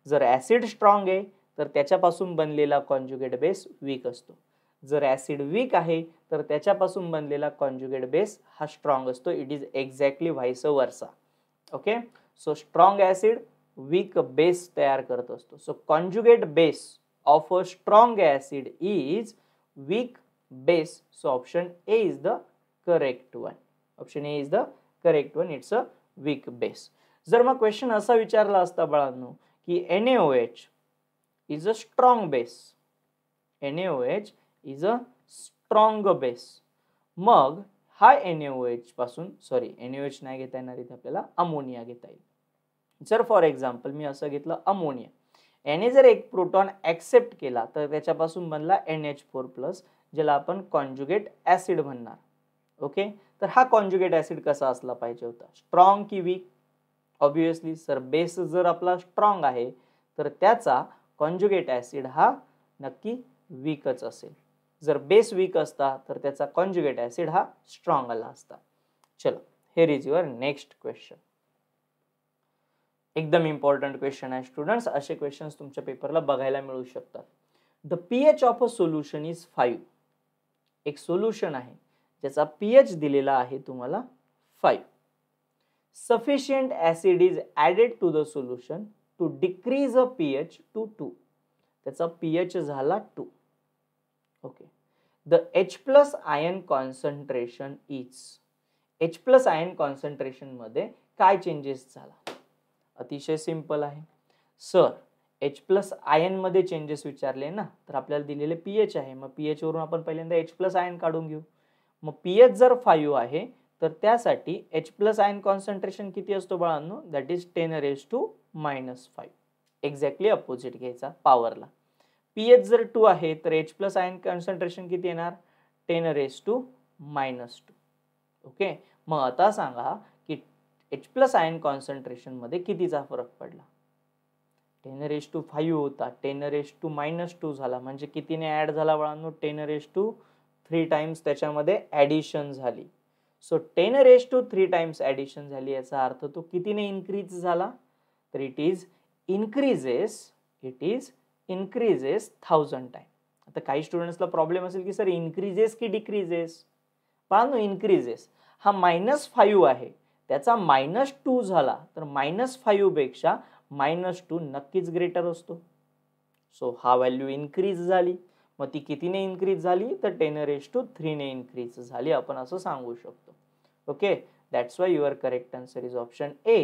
S1: जर ॲसिड स्ट्रॉंग आहे तर त्याच्यापासून बनलेला कॉन्ज्युगेट बेस वीक असतो जर ॲसिड वीक आहे तर त्याच्यापासून बनलेला कॉन्ज्युगेट बेस हा स्ट्रॉंग असतो it is exactly vice versa okay so strong acid weak base तयार करत असतो so conjugate base of a strong acid is weak base so option A is the correct one option A is the correct one it's a weak base जर मग क्वेश्चन असा विचारला असता बाळांनो की N H is a strong base. NaOH is a strong base मग हा NaOH पासून सॉरी NaOH नाही घेता येणार इथे आपल्याला अमोनिया घेता येईल जर फॉर एक्झाम्पल मी असं घेतलं अमोनिया याने जर एक प्रोटॉन ॲक्सेप्ट केला तर त्याच्यापासून बनला एन एच फोर प्लस ज्याला आपण कॉन्ज्युगेट ॲसिड म्हणणार ओके तर हा कॉन्ज्युगेट ॲसिड कसा असला पाहिजे होता स्ट्रॉंग की वीक ऑब्विसली सर बेस जर आपला स्ट्रॉंग आहे तर त्याचा कॉन्ज्युगेट ऍसिड हा नक्की वीकच असेल जर बेस वीक असता तर त्याचा कॉन्ज्युगेट ऍसिड हा स्ट्रॉंग आला असता चलो here is your next question एकदम इम्पॉर्टंट क्वेश्चन आहे स्टुडंट्स असे क्वेश्चन्स तुमच्या पेपरला बघायला मिळू शकतात the P H of a solution is five एक सोल्युशन आहे ज्याचा पी एच दिलेला आहे तुम्हाला five sufficient acid is added to the solution to decrease a P H to two त्याचा पी एच झाला two okay the H plus ion concentration is H plus ion कॉन्सन्ट्रेशनमध्ये काय चेंजेस झाला अतिशय सिंपल आहे सर एच प्लस मध्ये चेंजेस विचारले ना तर आपल्याला दिलेले पी एच आहे मग पी एचवरून आपण पहिल्यांदा एच प्लस आयन काढून घेऊ मग पी एच जर फाईव्ह आहे तर त्यासाठी एच प्लस आयन कॉन्सन्ट्रेशन किती असतो बाळांनो that is ten raise to minus five exactly opposite घ्यायचा पॉवरला पी एच जर टू आहे तर एच प्लस आयन कॉन्सन्ट्रेशन किती येणार ten raise to minus two okay मग आता सांगा की एच प्लस आयन कॉन्सन्ट्रेशनमध्ये कितीचा फरक पडला टेन रेज टू फाईव्ह होता ten raise to minus two झाला म्हणजे कितीने ॲड झाला बाळांनो ten raise to three times त्याच्यामध्ये ॲडिशन झाली so ten raise to three times addition झाली याचा अर्थ तो कितीने इन्क्रीज झाला तर it is increases it is increases thousand time आता काही स्टुडंट्सला प्रॉब्लेम असेल की सर इन्क्रीजेस की डिक्रीजेस पाहू इन्क्रीजेस हा मायनस फाईव्ह आहे त्याचा मायनस टू झाला तर मायनस पेक्षा मायनस टू नक्कीच ग्रेटर असतो सो हा व्हॅल्यू इन्क्रीज झाली मग ती कितीने इन्क्रीज झाली तर टेन रेज टू थ्रीने इन्क्रीज झाली आपण असं सांगू शकतो okay that's why your correct answer is option A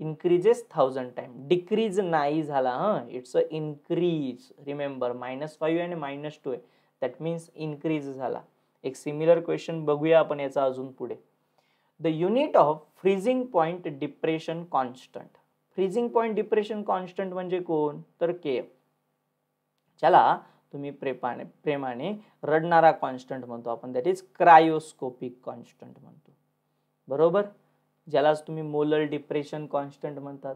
S1: increases thousand time decrease नाही झाला हां it's a increase remember minus five आणि मायनस टू आहे दॅट मीन्स इन्क्रीज झाला एक सिमिलर क्वेश्चन बघूया आपण याचा अजून पुढे the unit of freezing point depression constant freezing point depression constant म्हणजे कोण तर के चला तुम्ही प्रेपाने प्रेमाने रडणारा कॉन्स्टंट म्हणतो आपण दॅट इज क्रायोस्कोपिक कॉन्स्टंट म्हणतो बरोबर ज्यालाच तुम्ही मोलर डिप्रेशन कॉन्स्टंट म्हणतात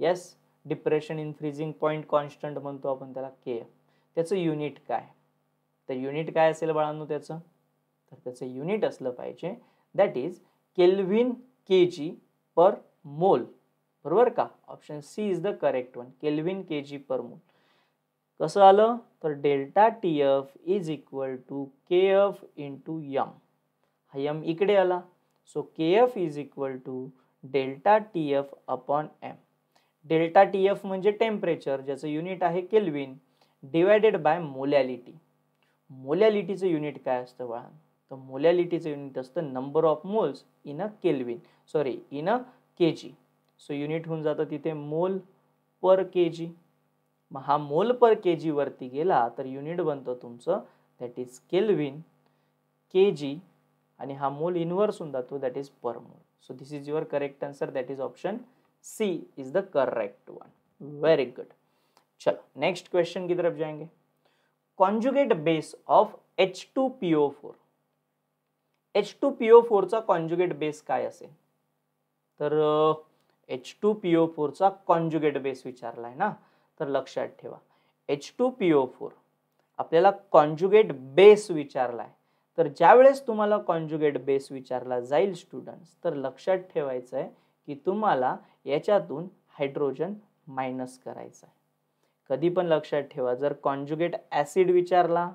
S1: yes depression in freezing point constant म्हणतो आपण त्याला के त्याचं युनिट काय तर युनिट काय असेल बाळांनो त्याचं तर त्याचं युनिट असलं पाहिजे that is kelvin K G per mole बरोबर का option C is the correct one kelvin K G per mole कसं आलं तर delta T F is equal to K F into M हा यम इकडे आला so K F is equal to delta T F upon M delta T F म्हणजे टेम्परेचर ज्याचं युनिट आहे केल्विन डिवायडेड बाय मोलॅलिटी मोलॅलिटीचं युनिट काय असतं बघा तर मोलॅलिटीचं युनिट असतं number of moles in a kelvin sorry in a K G so unit होऊन जातं तिथे मोल पर के जी मग हा मोल पर के वरती गेला तर युनिट बनतो तुमचं that is kelvin K G आणि हा मोल होऊन जातो that is per mole so this is your correct answer that is option C is the correct one very good चल नेक्स्ट क्वेश्चन की तरफ जाएंगे conjugate base of H two P O four H two P O फोरचा कॉन्जुगेट बेस काय असेल तर एच टू पीओ फोरचा कॉन्जुगेट बेस विचारलाय ना तर लक्षात ठेवा H two P O four आपल्याला कॉन्ज्युगेट बेस विचारला आहे तर ज्यावेळेस तुम्हाला कॉन्ज्युगेट बेस विचारला जाईल स्टुडंट तर लक्षात ठेवायचं आहे की तुम्हाला याच्यातून हायड्रोजन मायनस करायचं आहे कधी पण लक्षात ठेवा जर कॉन्ज्युगेट ॲसिड विचारला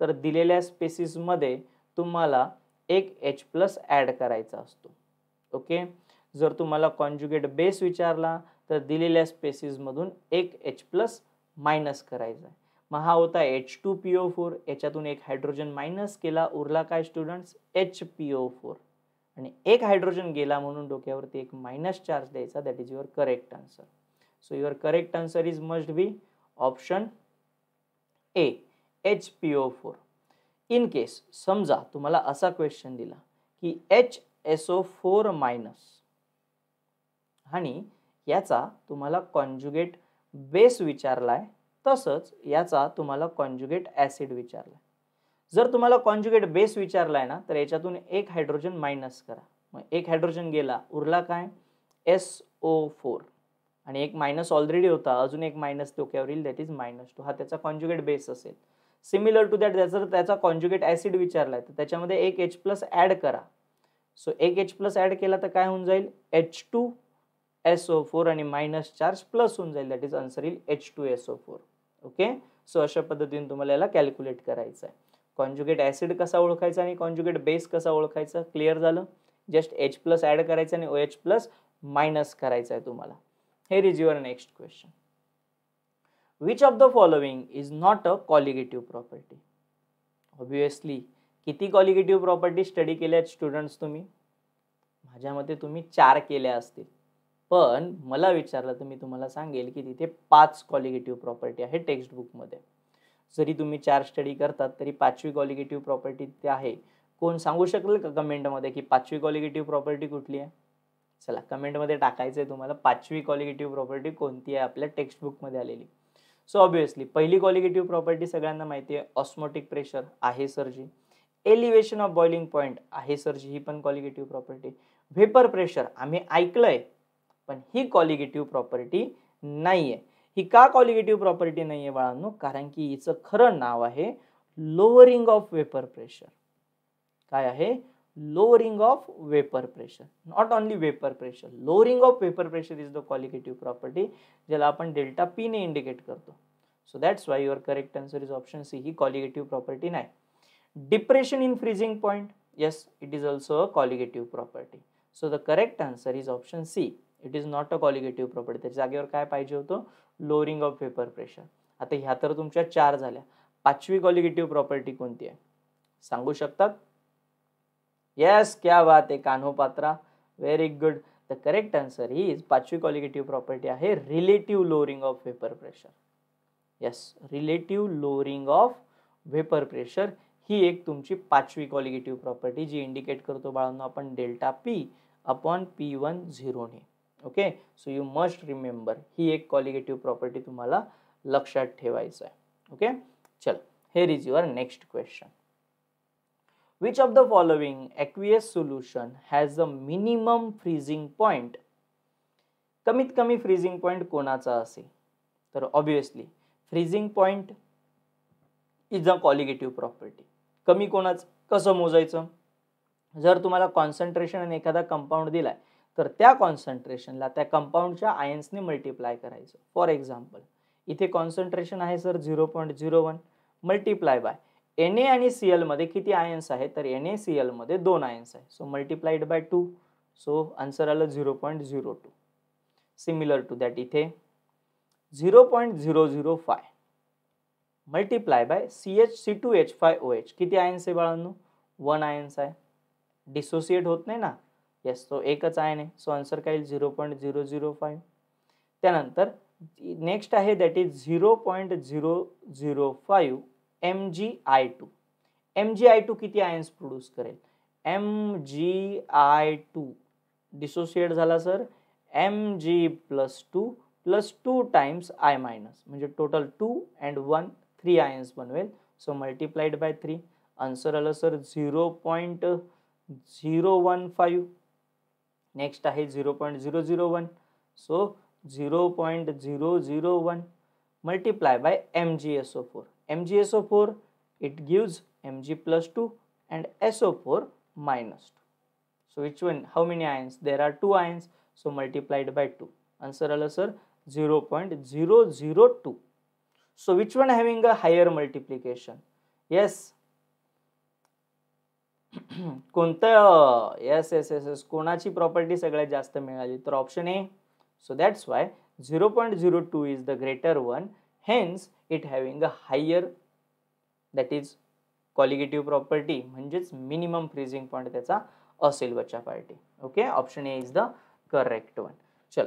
S1: तर दिलेल्या स्पेसिसमध्ये तुम्हाला एक एच प्लस ॲड करायचा असतो ओके जर तुम्हाला कॉन्ज्युगेट बेस विचारला तर दिलेल्या स्पेसिसमधून एक एच प्लस मायनस करायचा आहे मग हा होता H two P O four याच्यातून एक हायड्रोजन मायनस केला उरला काय student H P O four आणि एक हायड्रोजन गेला म्हणून डोक्यावरती एक मायनस चार्ज द्यायचा that is your correct answer so your correct answer is must be option A H P O four in case समजा तुम्हाला असा क्वेश्चन दिला की H S O four minus आणि याचा तुम्हाला कॉन्ज्युगेट बेस विचारला आहे तसंच याचा तुम्हाला कॉन्ज्युगेट ॲसिड विचारला जर तुम्हाला कॉन्ज्युगेट बेस विचारला आहे ना तर याच्यातून एक हायड्रोजन मायनस करा मग एक हायड्रोजन गेला उरला काय एस ओ फोर आणि एक मायनस ऑलरेडी होता अजून एक मायनस डोक्यावर येईल दॅट इज मायनस टू हा त्याचा कॉन्ज्युगेट बेस असेल सिमिलर टू दॅट जर त्याचा कॉन्ज्युगेट ॲसिड विचारला तर त्याच्यामध्ये एक एच प्लस ॲड करा सो एक एच प्लस ॲड केला तर काय होऊन जाईल H two S O four आणि मायनस चार्ज प्लस होऊन जाईल दॅट इज आन्सर येईल H two S O four okay so अशा पद्धतीने तुम्हाला याला कॅल्क्युलेट करायचं आहे कॉन्ज्युगेट ॲसिड कसा ओळखायचा आणि कॉन्ज्युगेट बेस कसा ओळखायचा क्लिअर झालं जस्ट एच प्लस ॲड करायचं आणि ओ एच प्लस मायनस करायचं आहे तुम्हाला हे here's your next question which of the following is not a colligative property obviously किती कॉलिगेटिव्ह प्रॉपर्टी स्टडी केल्या आहेत स्टुडंट्स तुम्ही माझ्या मते तुम्ही चार केल्या असतील पण मला विचारलं तर मी तुम्हाला सांगेल की तिथे पाच कॉलिगेटिव्ह प्रॉपर्टी आहे टेक्स्टबुकमध्ये जरी तुम्ही चार स्टडी करतात तरी पाचवी कॉलिगेटिव्ह प्रॉपर्टी तिथे आहे कोण सांगू शकेल का कमेंटमध्ये की पाचवी कॉलिगेटिव्ह प्रॉपर्टी कुठली आहे चला कमेंटमध्ये टाकायचं आहे तुम्हाला पाचवी कॉलिगेटिव्ह प्रॉपर्टी कोणती आहे आपल्या टेक्स्टबुकमध्ये आलेली सो ऑब्विसली पहिली कॉलिगेटिव्ह प्रॉपर्टी सगळ्यांना माहिती आहे ऑस्मोटिक प्रेशर आहे सर जी एलिव्हेशन ऑफ बॉइलिंग पॉईंट आहे सर जी ही पण कॉलिगेटिव्ह प्रॉपर्टी व्हेपर प्रेशर आम्ही आहे पण ही कॉलिगेटिव्ह प्रॉपर्टी नाही आहे ही का कॉलिगेटिव्ह प्रॉपर्टी नाही आहे बाळांनो कारण की हिचं खरं नाव आहे लोअरिंग ऑफ वेपर प्रेशर काय आहे lowering of vapour pressure not only vapour pressure lowering of vapour pressure is the colligative property ज्याला आपण डेल्टा पी ने इंडिकेट करतो so that's why your correct answer is option C ही कॉलिगेटिव्ह प्रॉपर्टी नाही depression in freezing point yes it is also a colligative property so the correct answer is option C it is not a colligative property त्याच्या जागेवर काय पाहिजे होतं लोअरिंग ऑफ पेपर प्रेशर आता ह्या तर तुमच्या चार झाल्या पाचवी कॉलिगेटिव्ह प्रॉपर्टी कोणती आहे सांगू शकतात येस क्या बात आहे Kanho Patra very good the correct answer ही इज पाचवी कॉलिगेटिव्ह प्रॉपर्टी आहे relative lowering of vapour pressure yes relative lowering of vapour pressure ही एक तुमची पाचवी कॉलिगेटिव्ह प्रॉपर्टी जी इंडिकेट करतो बाळांना आपण delta P upon P one झिरोने okay so you must remember ही एक कॉलिगेटिव्ह प्रॉपर्टी तुम्हाला लक्षात ठेवायचं आहे ओके चल here is your next question which of the following aqueous solution has a minimum freezing point कमीत कमी फ्रीजिंग पॉईंट कोणाचा असेल तर obviously freezing point is a colligative property कमी कोणाचं कसं मोजायचं जर तुम्हाला कॉन्सन्ट्रेशन आणि एखादा कंपाऊंड दिलाय तर त्या कॉन्सन्ट्रेशनला त्या कंपाऊंडच्या आयन्सने मल्टिप्लाय करायचं फॉर एक्झाम्पल इथे कॉन्सन्ट्रेशन आहे sir zero point zero one multiply by N A आणि सी एलमध्ये किती आयन्स आहेत तर एन ए सी एलमध्ये दोन आयन्स आहे so multiplied by two so answer आलं zero point zero two similar to that इथे zero point zero zero five multiply by C H C two H five O H किती आयन्स आहे बाळांनो वन आयन्स आहे डिसोसिएट होत नाही ना येस तो एकच आयन आहे सो आन्सर काय zero point zero zero five त्यानंतर नेक्स्ट आहे that is zero point zero zero five M G I two M G I two किती आयन्स प्रोड्यूस करेल M G I two dissociate झाला sir M G plus two plus two times I minus म्हणजे total two and one three ions बनवेल so multiplied by three answer आलं sir zero point zero one five next आहे 0.001 so 0.001 multiply by MgSO4 MgSO4 it gives Mg plus 2 and SO4 minus 2 so which one how many ions there are two ions so multiplied by 2 answer आला sir 0.002 so which one having a higher multiplication yes कोणतं एस एस एस एस कोणाची प्रॉपर्टी सगळ्यात जास्त मिळाली तर option A so that's why zero point zero two is the greater one hence it having a higher that is colligative property म्हणजेच मिनिमम फ्रीजिंग पॉईंट त्याचा असेल बच्चा party okay option A is the correct one चल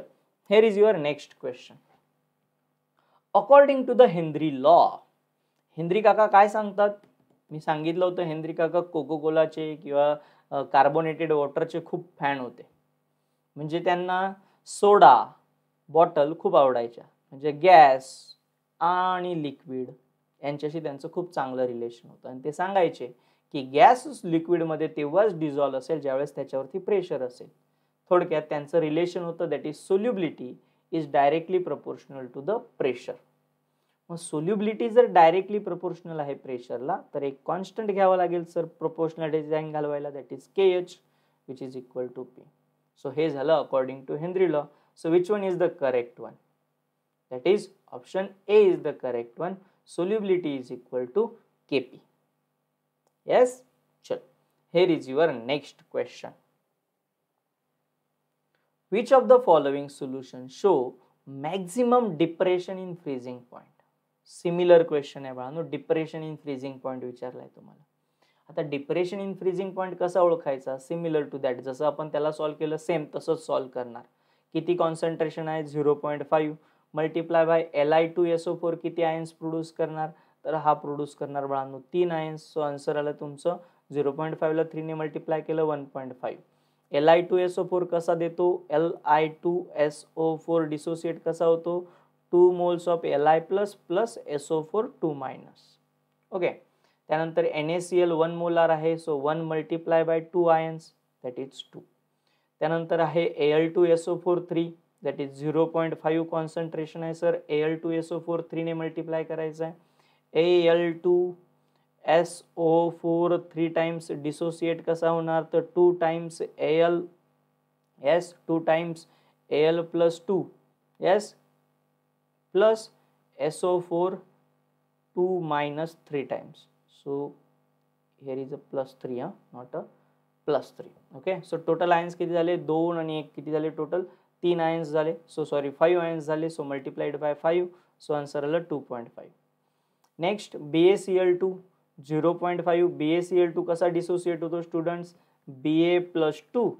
S1: here is your next question according to the Henry law Henry काका काय सांगतात मी सांगितलं होतं हेनरी काका कोको कोलाचे किंवा कार्बोनेटेड वॉटरचे खूप फॅन होते म्हणजे त्यांना सोडा बॉटल खूप आवडायच्या म्हणजे गॅस आणि लिक्विड यांच्याशी त्यांचं खूप चांगलं रिलेशन होतं आणि ते सांगायचे की गॅस लिक्विडमध्ये तेव्हाच डिझॉल्व असेल ज्यावेळेस त्याच्यावरती प्रेशर असेल थोडक्यात त्यांचं रिलेशन होतं that is solubility is directly proportional to the pressure मग सोल्युबिलिटी जर डायरेक्टली प्रपोर्शनल आहे प्रेशरला तर एक कॉन्स्टंट घ्यावा लागेल सर प्रपोर्शनल डिझाईन घालवायला that is K H which is equal to P so हे झालं according to Henry law so which one is the correct one that is option A is the correct one solubility is equal to K P yes चल here is your next question which of the following solution show maximum depression in freezing point similar question आहे बाळांनो डिप्रेशन इन फ्रीजिंग पॉईंट विचारलाय तुम्हाला आता डिप्रेशन इन फ्रीजिंग पॉईंट कसा ओळखायचा सिमिलर टू दॅट जसं आपण त्याला सॉल्व्ह केलं सेम तसंच सॉल्व्ह करणार किती कॉन्सन्ट्रेशन आहे zero point five multiply by L I two S O four किती आयन्स प्रोड्यूस करणार तर हा प्रोड्यूस करणार बाळांनो तीन आयन्स सो आन्सर आलं तुमचं झिरो पॉईंट फाईव्हला थ्रीने मल्टिप्लाय केलं one point five L I two S O four कसा देतो L I two S O four dissociate कसा होतो two moles of L I plus plus S O four two minus okay त्यानंतर N A C L one molar आहे so one multiply by two ions that is two त्यानंतर आहे A L two S O four three that is zero point five concentration आहे sir A L two S O four थ्रीने मल्टिप्लाय करायचं आहे A L two S O four three times dissociate कसा होणार तर two times A L S two times A L plus two S plus SO4 2 minus 3 times. So here is a plus 3, huh? not a plus 3. Okay. So total ions kiti zale, 2 आणि एक kiti zale total 3 ions zale, So sorry 5 ions zale, So multiplied by 5 So answer ala 2.5. Next BaCl2 0.5 BaCl2 kasa dissociate the students? Ba plus 2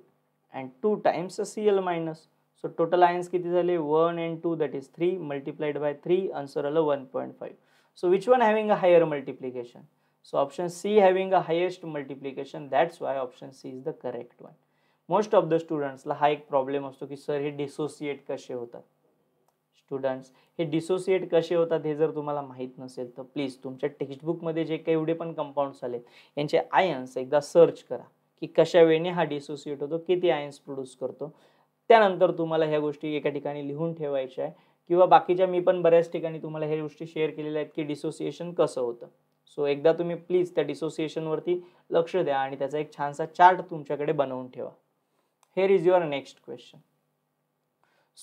S1: and 2 times a Cl minus. So total ions किती झाले one and two that is three multiplied by three answer आलं one point five so which one having a higher multiplication so option C having a highest multiplication that's why option C is the correct one most of the स्टुडंट्सला हा एक प्रॉब्लेम असतो की सर हे डिसोसिएट कसे होतात स्टुडंट्स हे डिसोसिएट कसे होतात हे जर तुम्हाला माहीत नसेल तर प्लीज तुमच्या टेक्स्टबुकमध्ये जे काही एवढे पण कंपाऊंड्स आले यांचे आयन्स एकदा सर्च करा की कशा वेळेने हा डिसोसिएट होतो किती आयन्स प्रोड्यूस करतो त्यानंतर तुम्हाला ह्या गोष्टी एका ठिकाणी लिहून ठेवायच्या आहे किंवा बाकीच्या मी पण बऱ्याच ठिकाणी तुम्हाला ह्या गोष्टी शेअर केलेल्या आहेत की डिसोसिएशन कसं होतं सो एकदा तुम्ही प्लीज त्या डिसोसिएशनवरती लक्ष द्या आणि त्याचा एक छानसा चार्ट तुमच्याकडे बनवून ठेवा here is your next question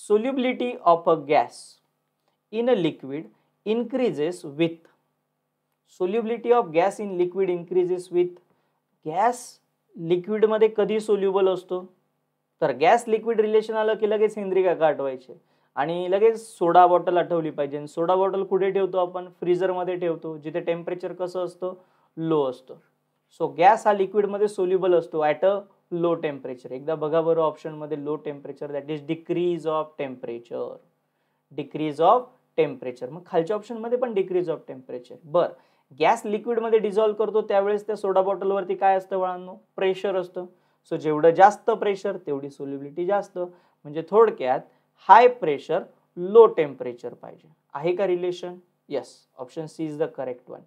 S1: solubility of a gas in a liquid increases with solubility of gas in liquid increases with gas लिक्विडमध्ये कधी सोल्युबल असतो तर गॅस लिक्विड रिलेशन आलं की लगेच काका आठवायचे आणि लगेच सोडा बॉटल आठवली पाहिजे सोडा बॉटल कुठे ठेवतो आपण फ्रीजरमध्ये ठेवतो जिथे टेम्परेचर कसं असतं लो असतो सो गॅस हा लिक्विडमध्ये सोल्युबल असतो ॲट अ लो टेम्परेचर एकदा बघा बरं ऑप्शनमध्ये low temperature that is decrease of temperature decrease of temperature मग खालच्या ऑप्शनमध्ये पण डिक्रीज ऑफ टेम्परेचर बरं गॅस लिक्विडमध्ये डिझॉल्व करतो त्यावेळेस त्या सोडा बॉटलवरती काय असतं वळांनो प्रेशर असतं सो जेवढं जास्त प्रेशर तेवढी सोल्युबिलिटी जास्त म्हणजे थोडक्यात हाय प्रेशर लो टेम्परेचर पाहिजे आहे का relation yes option C is the correct one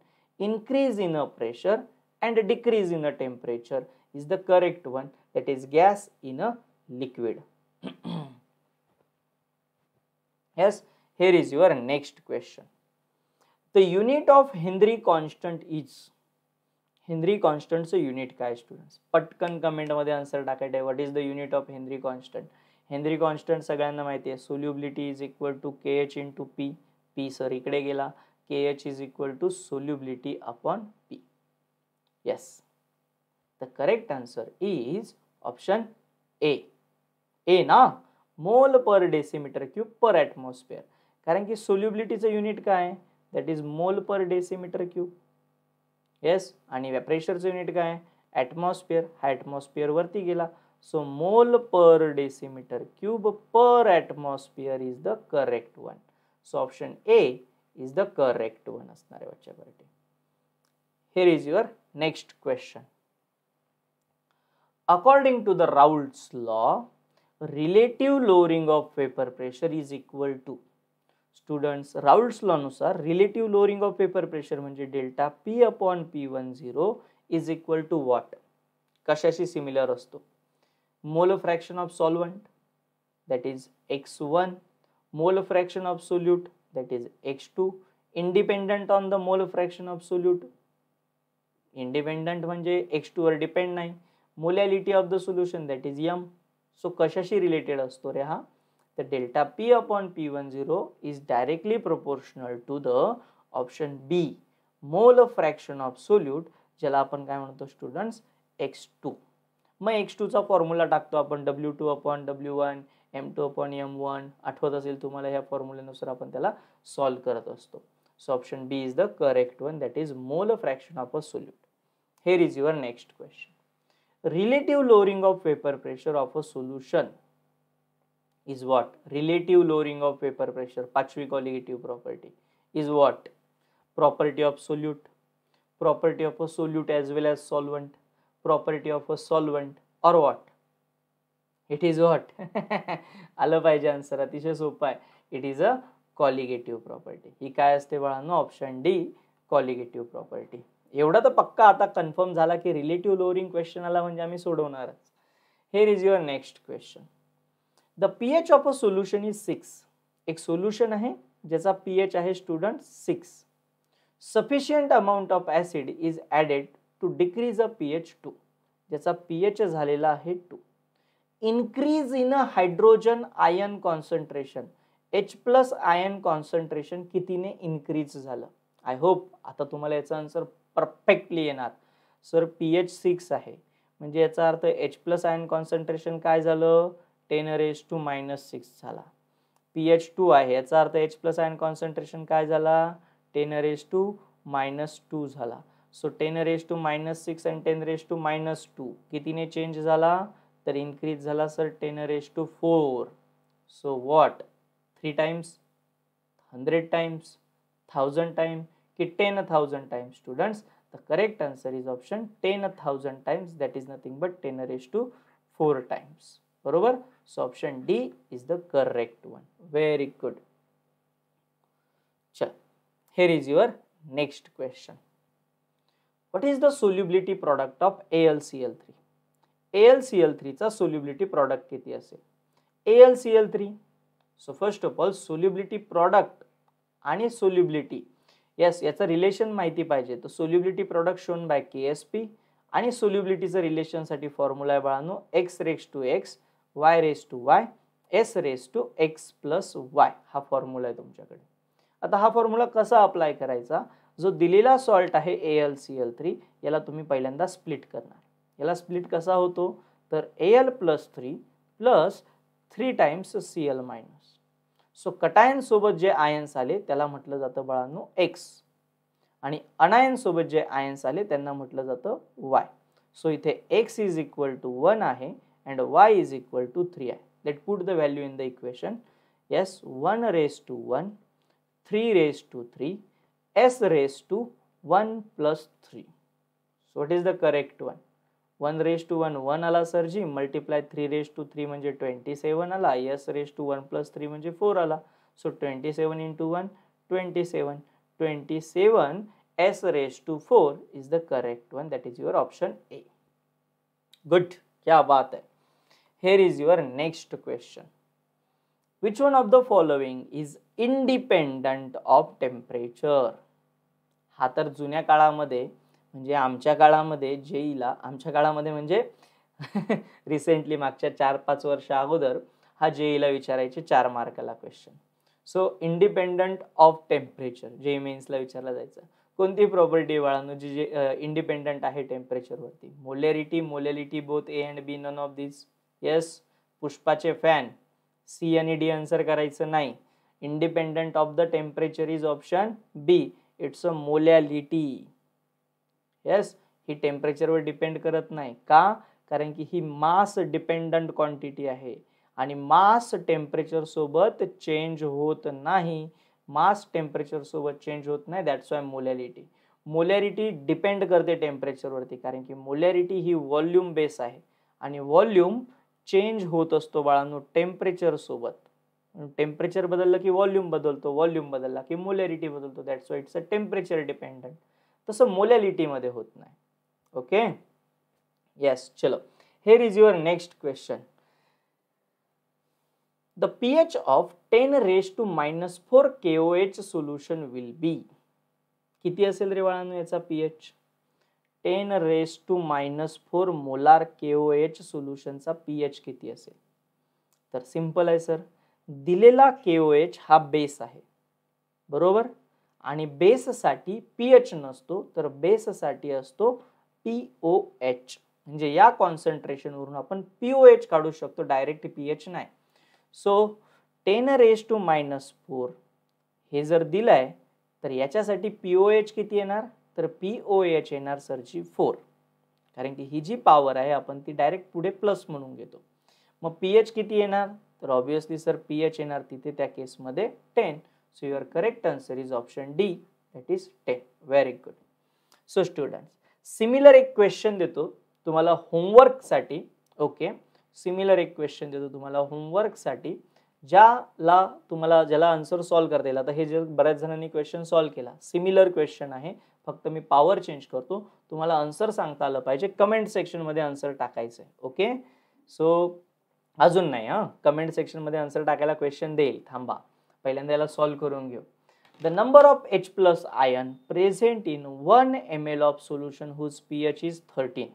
S1: increase in a pressure and decrease in a temperature is the correct one that is gas in a liquid yes here is your next question the unit of Henry constant is Henry कॉन्स्टंटचं युनिट काय स्टुडंट्स पटकन कमेंटमध्ये आन्सर टाकायचं आहे what is the unit of Henry constant Henry constant सगळ्यांना माहिती आहे solubility is equal to K H into P P sir इकडे गेला K H is equal to solubility upon P yes the correct answer is option A A ना mole per decimetre cube per atmosphere कारण की सोल्युबिलिटीचं युनिट काय आहे दॅट इज मोल पर डेसिमीटर क्यूब येस आणि प्रेशरचं युनिट का आहे ॲटमॉस्फिअर हा ॲटमॉस्फिअरवरती गेला so mole per decimetre cube per atmosphere is the correct one so option A is the correct one आना आहे here is your next question according to the Raoult's law relative lowering of vapour pressure is equal to students Raoult's लॉनुसार relative lowering of vapour pressure म्हणजे delta P upon P one zero is equal to what कशाशी सिमिलर असतो mole fraction of solvent that is X one mole fraction of solute that is X two independent on the mole fraction of solute independent म्हणजे एक्स टूवर डिपेंड नाही molality of the solution that is यम सो कशाशी रिलेटेड असतो रे हा तर delta P upon P one zero is directly proportional to the option B mole fraction of solute ज्याला आपण काय म्हणतो स्टुडंट्स एक्स टू मग एक्स टूचा फॉर्म्युला टाकतो आपण W two upon W one M two upon M one आठवत असेल तुम्हाला ह्या फॉर्म्युलेनुसार आपण त्याला सॉल्व्ह करत असतो so option B is the correct one that is mole fraction of a solute here is your next question relative lowering of vapour pressure of a solution is what relative lowering of vapour pressure पाचवी colligative property is what property of solute property of a solute well as as property of of a or or what it is what आलं पाहिजे आन्सर अतिशय सोपं आहे it is a colligative property ही काय असते बाळांनो ऑप्शन डी कॉलिगेटिव्ह प्रॉपर्टी एवढा तर पक्का आता कन्फर्म झाला की रिलेटिव्ह लोअरिंग क्वेश्चन आला म्हणजे आम्ही सोडवणारच here is your next question the P H of a solution is six एक सोल्युशन आहे ज्याचा पी एच आहे student six sufficient amount of acid is added to decrease a P H to ज्याचा पी एच झालेला आहे two increase in a hydrogen ion concentration H plus ion concentration कितीने इन्क्रीज झालं आय होप आता तुम्हाला याचा आन्सर परफेक्टली येणार सर पी एच सिक्स आहे म्हणजे याचा अर्थ एच प्लस आयन कॉन्सन्ट्रेशन काय झालं ten raise to minus six झाला पी एच टू आहे याचा अर्थ एच प्लस आयन कॉन्सन्ट्रेशन काय झाला ten raise to minus two झाला so ten raise to minus six and ten raise to minus two कितीने चेंज झाला तर इन्क्रीज झाला sir ten raise to four so what three times hundred times thousand time की ten thousand times students the correct answer is option ten thousand times that is nothing but ten raise to four times बरोबर So option D is the correct one. Very good. Chal. Here is your next question. What is the solubility product of AlCl3? AlCl3 चा solubility product किती असेल? AlCl3. So first of all solubility product आणि solubility Yes, it's रिलेशन माहिती पाहिजे तर solubility solubility shown by KSP Ksp. And solubility is a formula आहे बाळांनो x raised to x. Y raise to Y S raise to X plus Y हा फॉर्म्युला आहे तुमच्याकडे आता हा फॉर्म्युला कसा अप्लाय करायचा जो दिलेला सॉल्ट आहे A L C L three याला तुम्ही पहिल्यांदा स्प्लिट करणार याला स्प्लिट कसा होतो तर A L plus three plus three times C L minus so कटायनसोबत जे आयन्स आले त्याला म्हटलं जातं बाळांनो एक्स आणि अनायनसोबत जे आयन्स आले त्यांना म्हटलं जातं वाय सो इथे X is equal to one आहे and y is equal to 3i. Let put the value in the equation. Yes, 1 raised to 1, 3 raised to 3, s raised to 1 plus 3. So what is the correct one? 1 raised to 1 1 आला sir ji multiply three raise to three म्हणजे ट्वेंटी सेवन आला S raise to one plus three म्हणजे फोर आला so twenty seven into one twenty seven twenty seven S raise to four is the correct one that is your option A good क्या बात है here is your next question which one of the following is independent of temperature हा तर जुन्या काळामध्ये म्हणजे आमच्या काळामध्ये जेईला आमच्या काळामध्ये म्हणजे रिसेंटली मागच्या चार पाच वर्ष अगोदर हा जेईला विचारायचे चार मार्काला question so independent of temperature जे मेन्सला विचारला जायचं कोणती प्रॉपर्टी बाळांनो जी जे इंडिपेंडंट आहे टेम्परेचरवरती molarity molality both A and B none of this yes पुष्पाचे फॅन सी आणि डी आन्सर करायचं नाही independent of the temperature is option B it's a molality yes ही टेम्परेचरवर डिपेंड करत नाही का कारण की ही मास डिपेंडंट क्वांटिटी आहे आणि मास टेम्परेचर सोबत चेंज होत नाही मास टेम्परेचर सोबत चेंज होत नाही that's why molality molarity depend करते टेम्परेचरवरती कारण की मोलॅरिटी ही व्हॉल्यूम बेस आहे आणि व्हॉल्यूम चेंज होत असतो बाळांनो टेम्परेचर सोबत टेम्परेचर बदललं की वॉल्यूम बदलतो व्हॉल्युम बदलला की मोलॅरिटी बदलतो that's why it's a temperature dependent तसं मोलॅलिटीमध्ये होत नाही ओके येस चलो here is your next question the P H of ten raise to minus four K O H solution will be किती असेल रे बाळांनो याचा P H ten raise to minus four molar K O H सोल्युशनचा पी एच किती असेल तर सिम्पल आहे सर दिलेला के ओ एच हा बेस आहे बरोबर आणि बेससाठी पी एच नसतो तर बेससाठी असतो पी ओ एच म्हणजे या कॉन्सन्ट्रेशनवरून आपण पी ओ एच काढू शकतो डायरेक्ट पी एच नाही so ten raise to minus four हे जर दिलं आहे तर याच्यासाठी पी ओ एच किती येणार तर पी ओ एच येणार सरची फोर कारण की ही जी पॉवर आहे आपण ती डायरेक्ट पुढे प्लस म्हणून घेतो मग पी एच किती येणार तर ऑब्विसली सर पी एच येणार तिथे त्या केसमध्ये ten so your correct answer is option D that is ten very good so student similar एक क्वेश्चन देतो तुम्हाला होमवर्कसाठी ओके सिमिलर एक क्वेश्चन देतो तुम्हाला होमवर्कसाठी ज्याला तुम्हाला ज्याला आन्सर सॉल्व्ह करता येईल आता हे जे बऱ्याच जणांनी क्वेश्चन सॉल्व्ह केला सिमिलर क्वेश्चन आहे फक्त मी पॉवर चेंज करतो तुम्हाला आन्सर सांगता आलं पाहिजे कमेंट सेक्शनमध्ये आन्सर टाकायचं आहे ओके सो अजून नाही हां कमेंट सेक्शनमध्ये आन्सर टाकायला क्वेश्चन देईल थांबा पहिल्यांदा याला सॉल्व्ह करून घेऊ the number of H plus ion present in one M L of solution whose P H is thirteen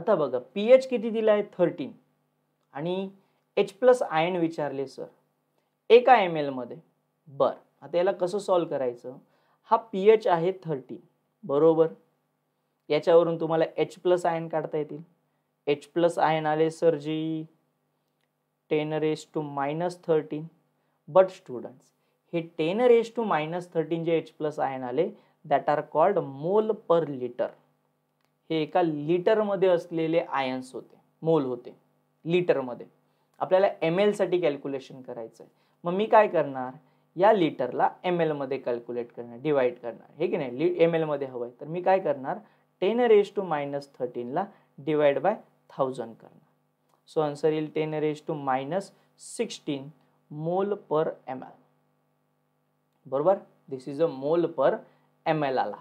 S1: आता बघा पी एच किती दिला आहे थर्टीन आणि एच प्लस आयन विचारले सर एका एम एलमध्ये बरं आता याला कसं सॉल्व्ह करायचं हा पी एच आहे थर्टीन बरोबर याच्यावरून तुम्हाला एच प्लस आयन काढता येतील एच प्लस आयन आले sir ji ten raise to minus thirteen but students हे ten raise to minus thirteen जे एच प्लस आयन आले that are called mole per litre हे एका लिटरमध्ये असलेले आयन्स होते मोल होते लिटरमध्ये आपल्याला एम एलसाठी कॅल्क्युलेशन करायचं आहे मग मी काय करणार या लिटरला एम एलमध्ये कॅल्क्युलेट करणार डिवाइड करणार हे की नाही लि एम मध्ये हवं आहे तर मी काय करणार टेन रेज टू मायनस थर्टीनला डिवाइड बाय थाउजंड करणार सो आन्सर येईल ten raise to minus sixteen mole per M L बरोबर this is a mole per M L आला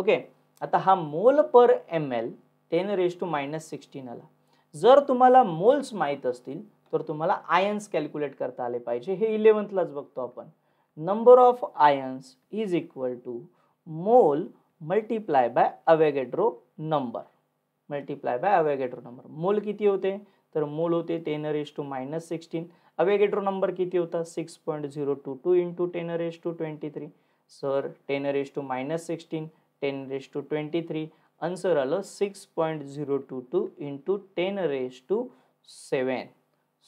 S1: ओके आता हा mole per M L ten raise to minus sixteen आला जर तुम्हाला मोल्स माहीत असतील तर तुम्हाला आयन्स कॅल्क्युलेट करता आले पाहिजे हे इलेवन्थलाच बघतो आपण number of ions is equal to mole multiply by Avogadro number multiply by Avogadro number mole किती होते तर मोल होते ten raise to minus sixteen Avogadro number किती होता six point zero two two into ten raise to twenty three sir ten raise to minus sixteen ten raise to twenty three answer आलं six point zero two two into ten raise to seven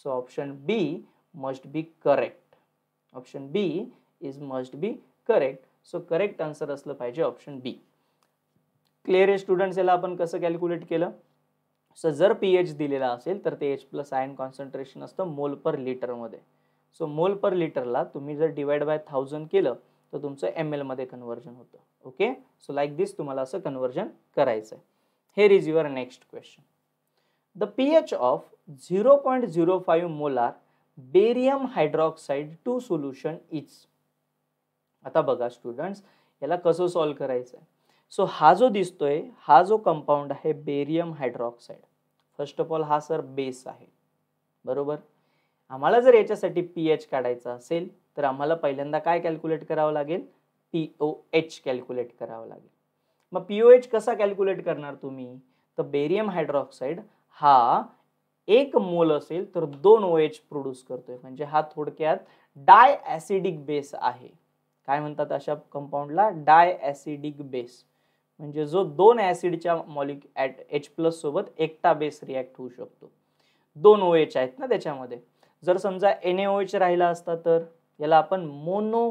S1: so option B must be correct option B is must be correct so correct answer असलं पाहिजे ऑप्शन बी क्लिअर आहे स्टुडंट्स याला आपण कसं कॅल्क्युलेट केलं सो जर पी एच दिलेला असेल तर ते एच प्लस आयन कॉन्सन्ट्रेशन असतं मोल पर लिटरमध्ये सो मोल पर लिटरला तुम्ही जर डिवाइड बाय थाउजंड केलं तर तुमचं एम एलमध्ये कन्वर्जन होतं ओके सो लाईक दिस तुम्हाला असं कन्वर्जन करायचं आहे here is your next question the P H of zero point zero five molar barium hydroxide two solution is आता बघा स्टुडंट्स याला कसं सॉल्व करायचं सो हा जो दिसतोय हा जो कंपाऊंड आहे barium hydroxide first of all हा सर बेस आहे बरोबर आम्हाला जर याच्यासाठी पी एच काढायचा असेल तर आम्हाला पहिल्यांदा काय कॅल्क्युलेट करावं लागेल पी ओ एच कॅल्क्युलेट करावं लागेल मग पी ओ एच कसा कॅल्क्युलेट करणार तुम्ही तर बेरियम हायड्रॉक्साईड हा एक मोल असेल तर दोन ओ एच प्रोड्यूस करतोय म्हणजे हा थोडक्यात डाय ॲसिडिक बेस आहे काय म्हणतात अशा कंपाऊंडला डाय ॲसिडिक बेस म्हणजे जो दोन ॲसिडच्या मॉलिक एच प्लस सोबत एकटा बेस रिॲक्ट होऊ शकतो दोन ओ एच आहेत ना त्याच्यामध्ये जर समजा एन ए ओ एच राहिला असता तर याला आपण मोनो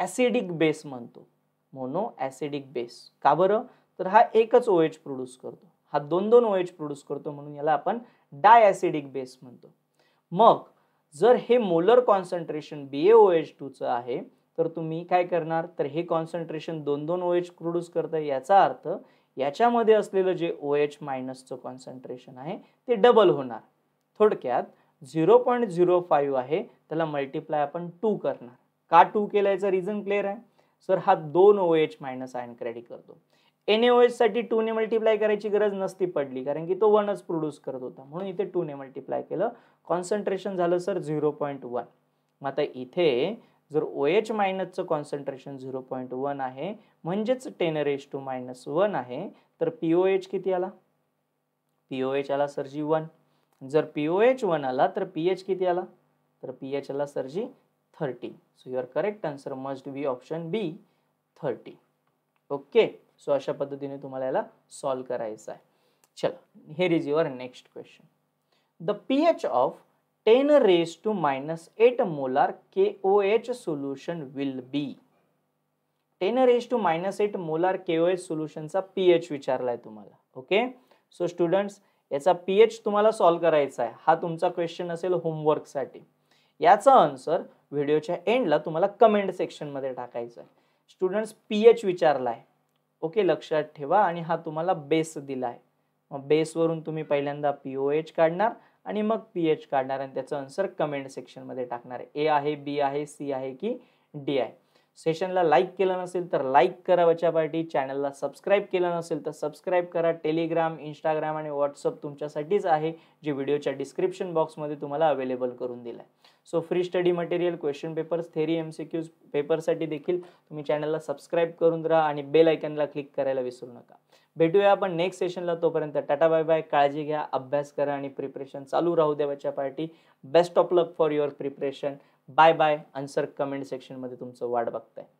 S1: ॲसिडिक बेस म्हणतो मोनो ॲसिडिक बेस का बरं तर हा एकच ओ एच प्रोड्यूस करतो हा दोन दोन ओ एच प्रोड्यूस करतो म्हणून याला आपण ऍसिडिक बेस म्हणतो मग जर हे molar concentration B A O H टूचं आहे तर तुम्ही काय करणार तर हे कॉन्सन्ट्रेशन दोन दोन ओ एच प्रोड्यूस करतं याचा अर्थ याच्यामध्ये असलेलं जे ओ एच मायनसचं कॉन्सन्ट्रेशन आहे ते डबल होणार थोडक्यात झिरो पॉईंट झिरो फाईव्ह आहे त्याला मल्टिप्लाय आपण टू करणार का टू केल्याचं रिझन क्लिअर आहे सर हा दोन O H minus ion credit करतो एन टू ने मल्टिप्लाय करायची गरज नसती पडली कारण की तो वनच प्रोड्यूस करत होता म्हणून इथे ने मल्टिप्लाय केलं कॉन्सन्ट्रेशन झालं सर झिरो पॉईंट वन मग आता इथे जर ओ एच मायनसचं कॉन्सन्ट्रेशन झिरो पॉईंट वन आहे म्हणजेच ten raise to minus one आहे तर पी ओ एच किती आला पी ओ एच आला सर जी वन जर पी ओ एच वन आला तर पी एच किती आला तर पी एच आला sir ji thirty so your correct answer must be option B thirty okay so अशा पद्धतीने तुम्हाला याला सॉल्व करायचं आहे चला हेर is your next question the P H of ten raise to minus eight molar K O H solution will be ten raise to minus eight molar K O H सोल्युशनचा पी एच विचारला तुम्हाला ओके सो स्टुडंट्स याचा पी एच तुम्हाला सॉल्व्ह करायचा आहे हा तुमचा क्वेश्चन असेल साठी याचा आन्सर व्हिडिओच्या एंडला तुम्हाला कमेंट सेक्शनमध्ये टाकायचं आहे स्टुडंट्स पी एच विचारला ओके लक्षात ठेवा आणि हा तुम्हाला बेस दिला आहे मग बेसवरून तुम्ही पहिल्यांदा पी ओ एच काढणार आणि मग पी एच काढणार आणि त्याचं आन्सर कमेंट सेक्शनमध्ये टाकणार ए आहे बी आहे सी आहे की डी आहे सेशनला लाईक केलं नसेल तर लाईक करा पार्टी चॅनलला सबस्क्राईब केलं नसेल तर सबस्क्राईब करा टेलिग्राम इंस्टाग्राम आणि व्हॉट्सअप तुमच्यासाठीच आहे जे व्हिडिओच्या डिस्क्रिप्शन बॉक्समध्ये तुम्हाला अवेलेबल करून दिलं आहे so free study material question papers theory M C Qs पेपरसाठी देखील तुम्ही चॅनलला सबस्क्राईब करून राहा आणि बेल आयकनला क्लिक करायला विसरू नका भेटूया आपण नेक्स्ट सेशनला तोपर्यंत टाटा बाय बाय काळजी घ्या अभ्यास करा आणि प्रिपरेशन चालू राहू देवाच्या पार्टी best of luck for your preparation bye bye answer comment सेक्शनमध्ये तुमचं वाट बघताय